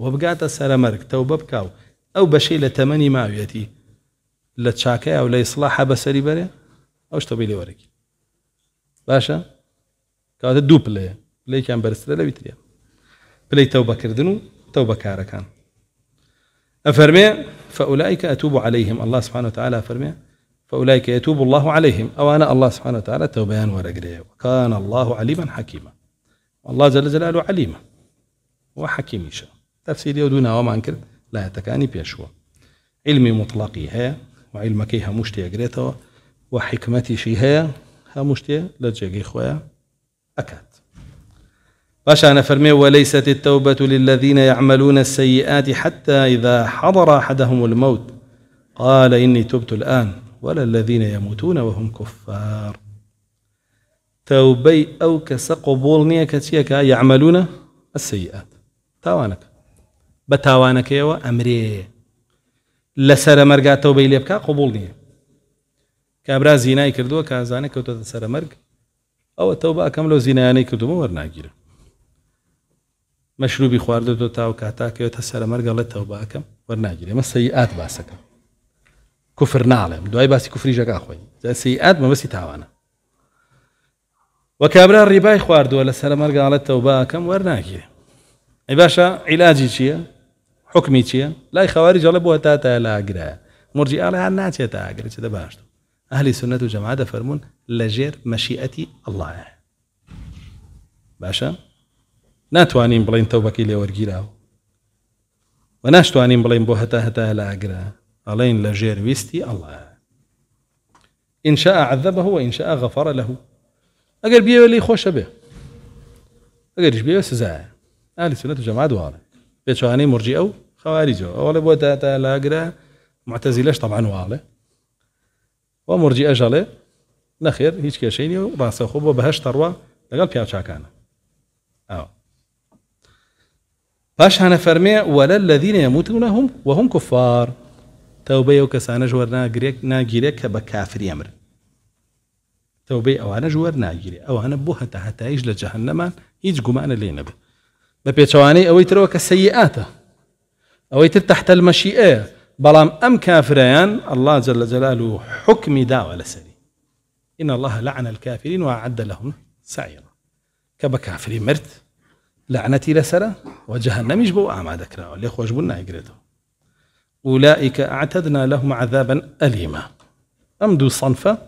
وە بگاتە سەرەمەرگ تەو بە بکاو ئەو بەشەی لە تەمەنی ماویەتی لە چاکەی و لە ئیسلاحە بەسەری بەرێ ئەو شتەبی لێوەرەکی باشە کاتە دوو پلێ پلەیان بەرسرە لەویترە تو كاركان كان أفرمي فأولئك أتوب عليهم الله سبحانه وتعالى أفرمي فأولئك يتوب الله عليهم أو أنا الله سبحانه وتعالى توبان ورقري وكان الله عليما حكيما الله جل جلاله عليما وحكيم إن تفسير يودونا وما أنكر لا يتكاني بيشوى علمي مطلقي هي وعلمك هي مشتي أقريتها وحكمتي شي هي ها مشتي لجيجي خويا أكاد باشا فرمي وليست التوبة للذين يعملون السيئات حتى إذا حضر أحدهم الموت قال إني تبت الآن ولا الذين يموتون وهم كفار توبي أو كس قبولني كتيك يعملون السيئات تاوانك بتاوانك يا أمري لسر مرقع توبي قبول قبولني كابرا زيناي كردوه كازانك وتسر مرق أو التوبة كم زيناي كردوه ورناجيره مرگ خواردەوە تاو کاتاکەوێتە ور تەوباکەم ما سیئات سەیئات کم کفر نعلم دوای باسی کوفریژەکە خۆی سەیئات مەبەسی تاوانە وە کابرا مرگ خواردووە لە سەرمەرگەڵێت ور وەرناگیری ای باشا علاجی چیه حکمی چیه لای خواری جالب بوده تا تا لاغره مرجی ئاڵ هەر ناچێت ئاگرێت چ دەباشت اهلی سنت و جماعت فرمون لە ژێر الله ئەڵایە ناتوانین بڵین تەوبەکی لێ وەرگیراوە و ناشتوانین بڵین بۆ هەتا هەتا لە ئاگرا ئەڵین لە ژێر ویستی عذبه ئینشاء شاء غفر له ئەگەر بێوە لی خۆشە بێ ئەگەریش بێوە سزایە ئالی سنەت جەما دوواڵێ پێچوانەی مرجی ئەو أو ئەوڵێ بۆ تا لاگرا معتەزی لەش تەبان واڵێ وە مرجی ئەژەڵێ نەخێر هیچ کێشەی نیە و ڕاستەخۆ بۆ بەهشت تەڕوا لەگەڵ پیاچکانە باش هەنە فرمي ولا الذين يموتون هم وهم كفار توبه يو كسانا جوار ناقريك ناقريك بكافر يمر توبه او انا جوار ناقري او انا بوها تحت هەتایش لە ايج قمان اللي نبه ما بيتواني او ئەوەی ترەوە او يتر تحت المشيئة بلام ام كافريان الله جل جلاله حكم حکمی داوە لەسەری إن الله لعن الكافرين وأعد لهم سعيرا كبكافري مرت لعنتي لسرة وجهنم يجبو أعمى آه، ذكرى اللي لێ خۆشببوون أولئك أعتدنا لهم عذابا أليما أمدو صنفة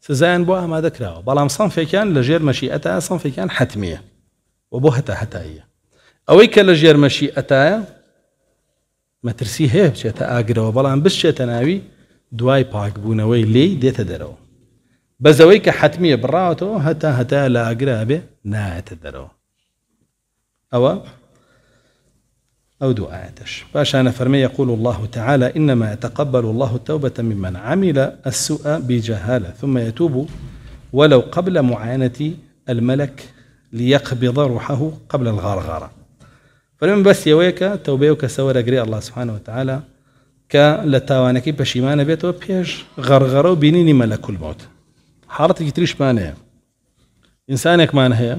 سزاين بو أما ذكرها بلام صنف كان لجير مشيئتها صنف كان حتمية وبوهتا هي أويك لجير مشيئتها ما ترسي هي بشيتا آقروا وبلام بشيتا ناوي دواي باك بونوي لي ديتا درو بزويك حتمية براوتو هتا هتا لا به نايتا درو أو أو دعاتش فأشان فرمي يقول الله تعالى إنما يتقبل الله التوبة ممن عمل السوء بجهالة ثم يتوب ولو قبل معاناة الملك ليقبض روحه قبل الغرغرة فلمن بس يويك توبيك سوى لقري الله سبحانه وتعالى ك لتوانك بشيمان بيت وبيج غرغرة بنيني ملك الموت حارتك تريش مانها إنسانك مانها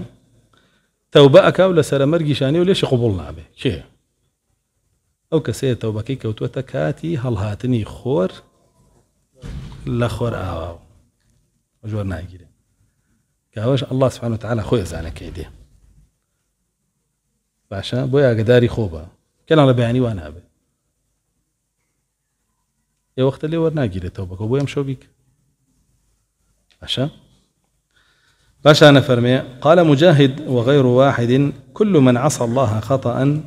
توبه اکاو لسره مرجي شاني وليش قبولنا به شيء او كسي توبه کی کوتو هل هاتني خور خور آواو آه، وجور ناگیره که الله سبحانه وتعالى خويا زانه که باشا بويا قداري خوبا كان على لە وانا به يا وقت اللي ورناجي بەکە كبويا مشوبيك عشان باشا فرمي قال مجاهد وغير واحد كل من عصى الله خطأ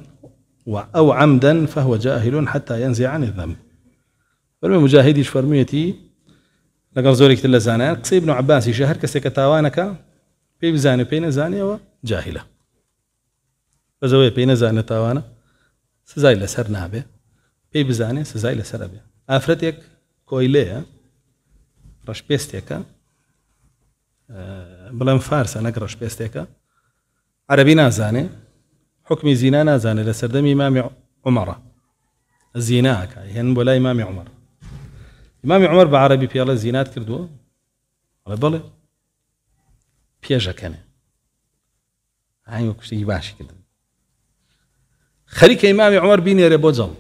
أو عمدا فهو جاهل حتى ينزع عن الذنب فرمي مجاهد ايش فرميتي لقد زوري كتلا زانان قصي ابن عباس شهر كسيك تاوانك في بزاني بين زاني وجاهلة فزوي بين زاني تاوانا سزاي لسر نابي پێی بزاني سزای لەسرە ابي افرتك كويليه لەیە ڕەشپێستێکە بلام فارس انا قرش بيستيكا عربي نازاني حكمي زينا نازاني لسردم امام عمر زيناك هن ولا امام عمر امام عمر بعربي بيلا زينات كردو على بالي بيجا كان هاي وكشي باش كده خليك امام عمر بيني ربو جلد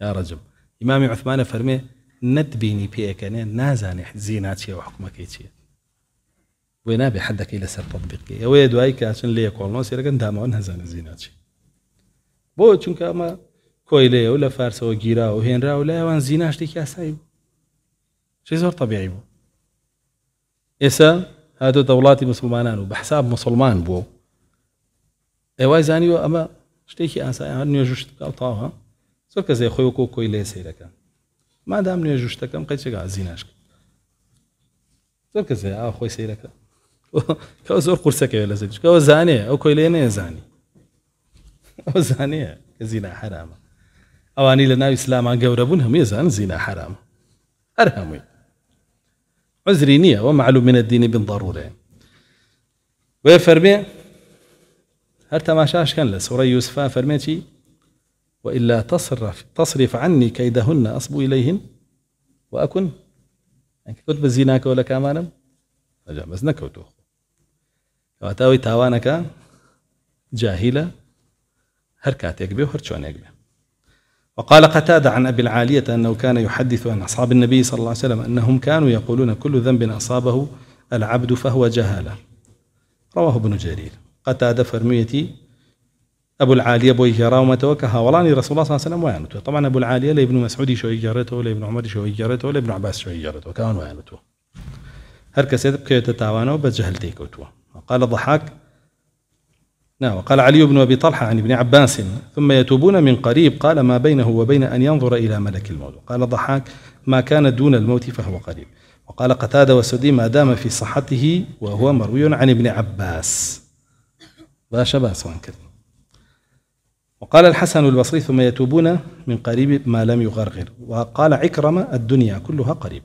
يا رجل امام عثمان فرمي نت بيني بيكني نازاني زينات شي وحكمك شي وينا بحدك الى سر تطبيقي يا ويد وايك عشان لي كولون سير كان انها نزان زينات بو چونك اما كويله ولا فارس وجيرا وهنرا ولا وان زيناش تي كاساي شي زور طبيعي بو اسا هادو دولاتي مسلمان وبحساب مسلمان بو اي إيوة واي زانيو اما شتي كي اسا هنيو جوشت ها سو زي خويو كو كويله سير كان ما دام نيو جوشت كم قيتش زيناش سو زي اخوي سير كاو زور قورسەکەوێت يا زیکەوە كاو زانية أو لێ نێزانی ئەو زانەیە کە زینا حرامە ئەوانی لە ناوی ئسلامان گەورە بوون هەموو زان حرام أرهمي هەمووی ومعلوم من الدين بالضرورة ويفرمي هل بن ضرورێ وێ فەرمێ هەر تەماشاشکەن وإلا تصرف تصرف عني كيدهن أصب إليهن وأكن أنك كنت بزيناك ولا أجا بس نكوتوخ کەواتاوی تاوانك جاهلة هركاتك به بێ به وقال قتادة عن أبي العالية أنه كان يحدث عن أصحاب النبي صلى الله عليه وسلم أنهم كانوا يقولون كل ذنب أصابه العبد فهو جهالة رواه ابن جرير قتادة فرميتي أبو العالية بو إجارة كهاولاني رسول الله صلى الله عليه وسلم ويانتو طبعا أبو العالية لا ابن مسعود شو إجارته ولا ابن عمر شو إجارته ولا ابن عباس شو إجارته كان ويانتو هر كسيت بكيت تاوانه بجهلتي كوتوه وقال ضحاك نعم وقال علي بن أبي طلحة عن ابن عباس ثم يتوبون من قريب قال ما بينه وبين أن ينظر إلى ملك الموت قال ضحاك ما كان دون الموت فهو قريب وقال قتادة وسدي ما دام في صحته وهو مروي عن ابن عباس لا شباس عن وقال الحسن البصري ثم يتوبون من قريب ما لم يغرغر وقال عكرمة الدنيا كلها قريب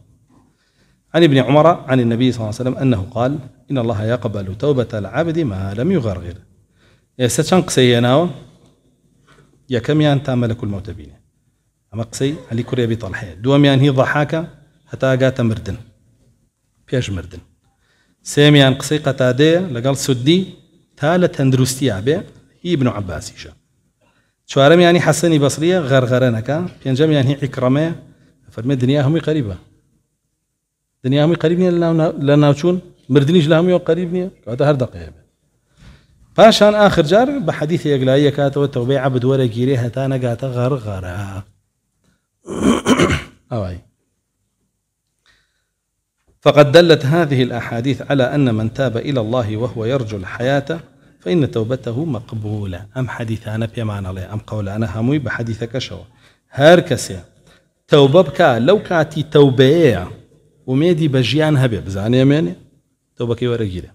عن ابن عمر عن النبي صلى الله عليه وسلم أنه قال إن الله يقبل توبة العبد ما لم يغرغر إيه، ستشان قسي ناو يا كم يان ملك الموت بينا أما قسي علي كوريا طلحي دوام يان هي ضحاكة حتى قاتا مردن بياش مردن سيم يان قسي قتادية لقال سدي تالا تندرستي عبي ابن عباس يشا شوارم يعني حسني بصرية غرغرنكا بينجم يعني عكرمة فرمي دنياهم قريبة دنیا همی قریب نییە لە ناوچوون مردنیش لە هەمیەوە قریب نییە کاتە هەر دقەیە پاشان آخر جار بە حەدیث یەکلایی کاتەوە تەوبەی عبد وەرە گیرێ هەتا نەگاتە غر غەرە ئەوای فقد دلت هذه الأحاديث على أن من تاب إلى الله وهو يرجو الحياة فإن توبته مقبولة أم حديث أنا حديثانا معنى الله أم قول أنا هموي بحديثك شو هر توبك لو كاتي توبية ومێدی بە ژیان هەبێ بزانێ مێنێ تۆ بەکەی وەرەگیرە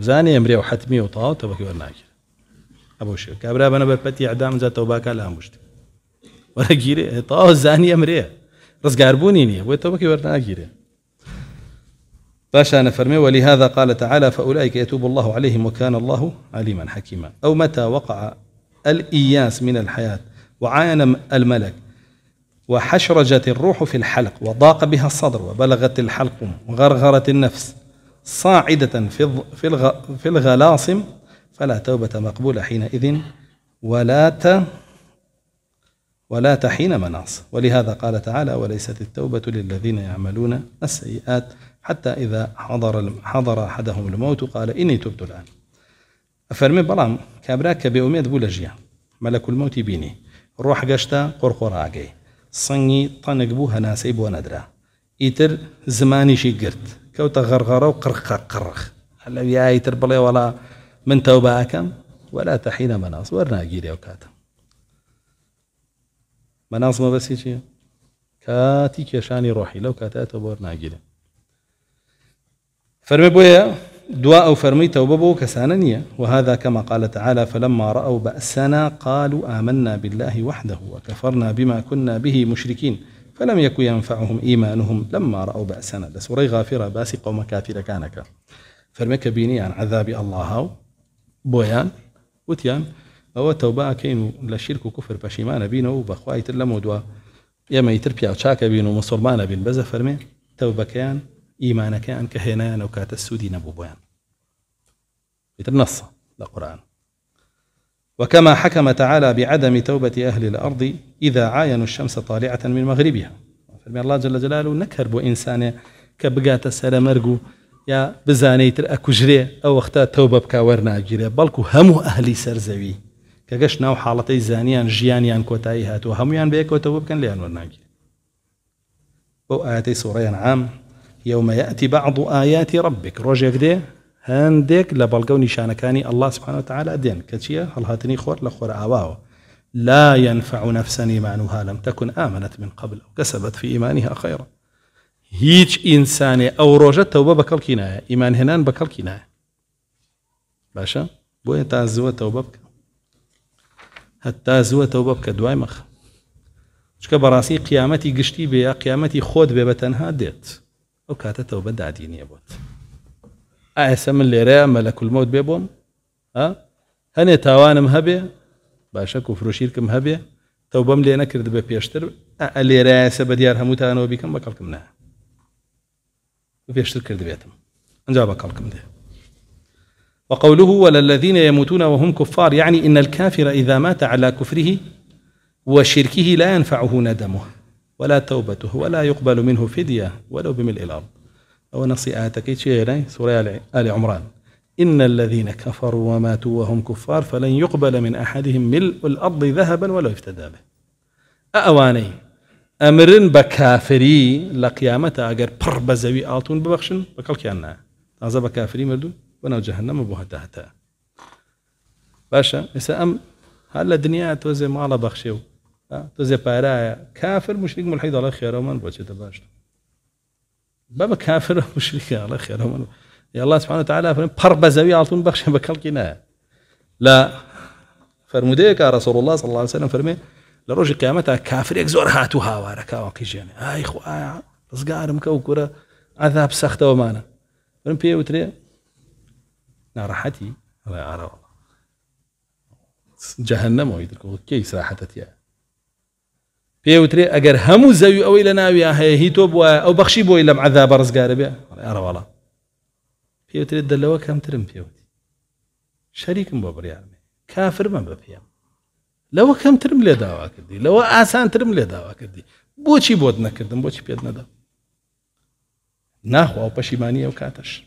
بزانێ ئەمرێ و حتمی و تاوا تە بەکی وەرناگیرە ئەبش کابرا بەنە بەرپەتی عدام جاتەوە لا لە هەمشت وەرەگیرێ طاو زانی ئەمرێ ڕزگاربوونی نییە بۆی تۆ بەکی وەرناگیرێ باشا نفرمي ولهذا قال تعالى فأولئك يتوب الله عليهم وكان الله عليما حكيما أو متى وقع الإياس من الحياة وعاين الملك وحشرجت الروح في الحلق وضاق بها الصدر وبلغت الحلق وغرغرت النفس صاعدة في في الغلاصم فلا توبة مقبولة حينئذ ولا ت ولا تحين مناص ولهذا قال تعالى وليست التوبة للذين يعملون السيئات حتى إذا حضر حضر أحدهم الموت قال إني تبت الآن أفرمي برام كابراك بأميد بولجيا ملك الموت بيني روح قشتا قرقراقي سنگی تنگ بو هناسی بو ندرا ئیتر زمانیشی گرت کەوتە غەرغەڕە و قرخ هلا هەلە یایتر بڵێ ولا من توباكم ولا وەلا مناص ورنا وەرناگیری و کاتم ما بەسی چیە؟ کاتی کێشانی لو لەو کاتاتە بۆ وەرناگیرێ فەرمێ بۆیە دعاء أو فرمي توببو كسانانية وهذا كما قال تعالى فلما رأوا بأسنا قالوا آمنا بالله وحده وكفرنا بما كنا به مشركين فلم يكن ينفعهم إيمانهم لما رأوا بأسنا لسوري غافرة باسي قوم كافرة كانك فرمك بيني عن عذاب الله بويان وتيان أو توبة كينو لشرك وكفر بشيمان بينو بخوايت لمودوا يما يتربيع شاك بينه مسلمان بين بزا فرمي توبة كيان ئیمانەکەیان كان كهنا أو كات السودي نبو بيان النص القرآن وكما حكم تعالى بعدم توبة أهل الأرض إذا عاينوا الشمس طالعة من مغربها فمن الله جل جلاله نكر بو إنسان كبقات سر مرقو يا بزاني تر أكجري أو وقتا توبة بكا ورناجري بلكو همو أهلي سرزوي كاش ناو حالتي زانيان جيانيان كوتاي هاتو هميان بيكو توبة كان ليان ورناجري بو آياتي سورة عام يوم يأتي بعض آيات ربك رجع دي هندك لبلغو كاني الله سبحانه وتعالى دين كتشيا هل هاتني خور لخور آواو لا ينفع نفسا إيمانها لم تكن آمنت من قبل أو كسبت في إيمانها خيرا هيج إنسان أو روجت توبة بكل كناية إيمان هنان بكل كناية باشا بوين تازوة توبة بك هەتا زووە توبه بك دواي مخ شكا براسي قيامتي قشتي بيا قيامتي خود ببتنها ديت ئەو کاتە تەوبە دادینیە بۆت ئاسە اللي لێرەیە مەلەکولمەوت الموت بيبوم ها تاوانم هەبێ مهبية باشا فرۆشیرکم هەبێ تەو تو لێ نەکرد بە پێشتر لێرەسە بە دیار هەمووتانەوە بیکەم بە کەڵکم نە پێشتر کرد كرد ئەجا بە بكلكم ده وقوله وللذين يموتون وهم كفار يعني إن الكافر إذا مات على كفره وشركه لا ينفعه ندمه ولا توبته ولا يقبل منه فدية ولو بملء الأرض أو نصيئتك كيتشي سورة آل عمران إن الذين كفروا وماتوا وهم كفار فلن يقبل من أحدهم ملء الأرض ذهبا ولو افتدى به أأواني أمرن بكافري لقيامة أجر بر بزوي آلتون ببخشن بكل كيانا أعزى بكافري مردو ونو جهنم بوها تهتا باشا إسا أم هل الدنيا توزي مالا بخشيو تو بارايا كافر مشرك ملحد الله خير من بوجه تباشت بابا كافر مشرك الله خير من يا الله سبحانه وتعالى فرم بربزوي على عالتون بخش بكلقنا لا فرموديك رسول الله صلى الله عليه وسلم فرمي لروج قيامتها كافر يكزور هاتو هاوارا كاوكي جاني هاي خوايا رزقارم كوكورا عذاب سخته ومانا فرم بيه وتري راحتي الله يعرف جهنم ويدركوا كيس راحتت يعني. پێوترێ ئەگەر هەموو زەوی ئەوەی الى ناوی هەیە هی تۆ بووە ئەو بەخشی بۆی لەم عذا بە ڕزگارە بێ ئەڕەوەڵا پێوترێت دەلەوە کەمترم پێوتی شەریکم بۆ بڕیارمێ کافرمە بە پێم لەوە کەمترم لێ داوا ترم لەوە ئاسانترم لێ داوا کردی بۆچی بۆت نەکردم بۆچی پێت نەدا نخوا او پەشیمانی وكاتش کاتەش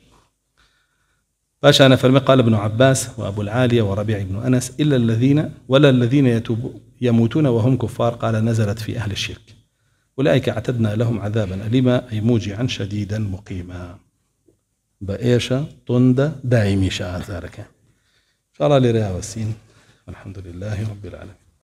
باشا أنا فرمي قال ابن عباس وأبو العالية وربيع بن أنس إلا الذين ولا الذين يتوبون يموتون وهم كفار قال نزلت في أهل الشرك أولئك اعتدنا لهم عذابا أليما أي موجعا شديدا مقيما بإيشا طند دائمي شاء ذلك إن شاء الله لراوسين والحمد لله رب العالمين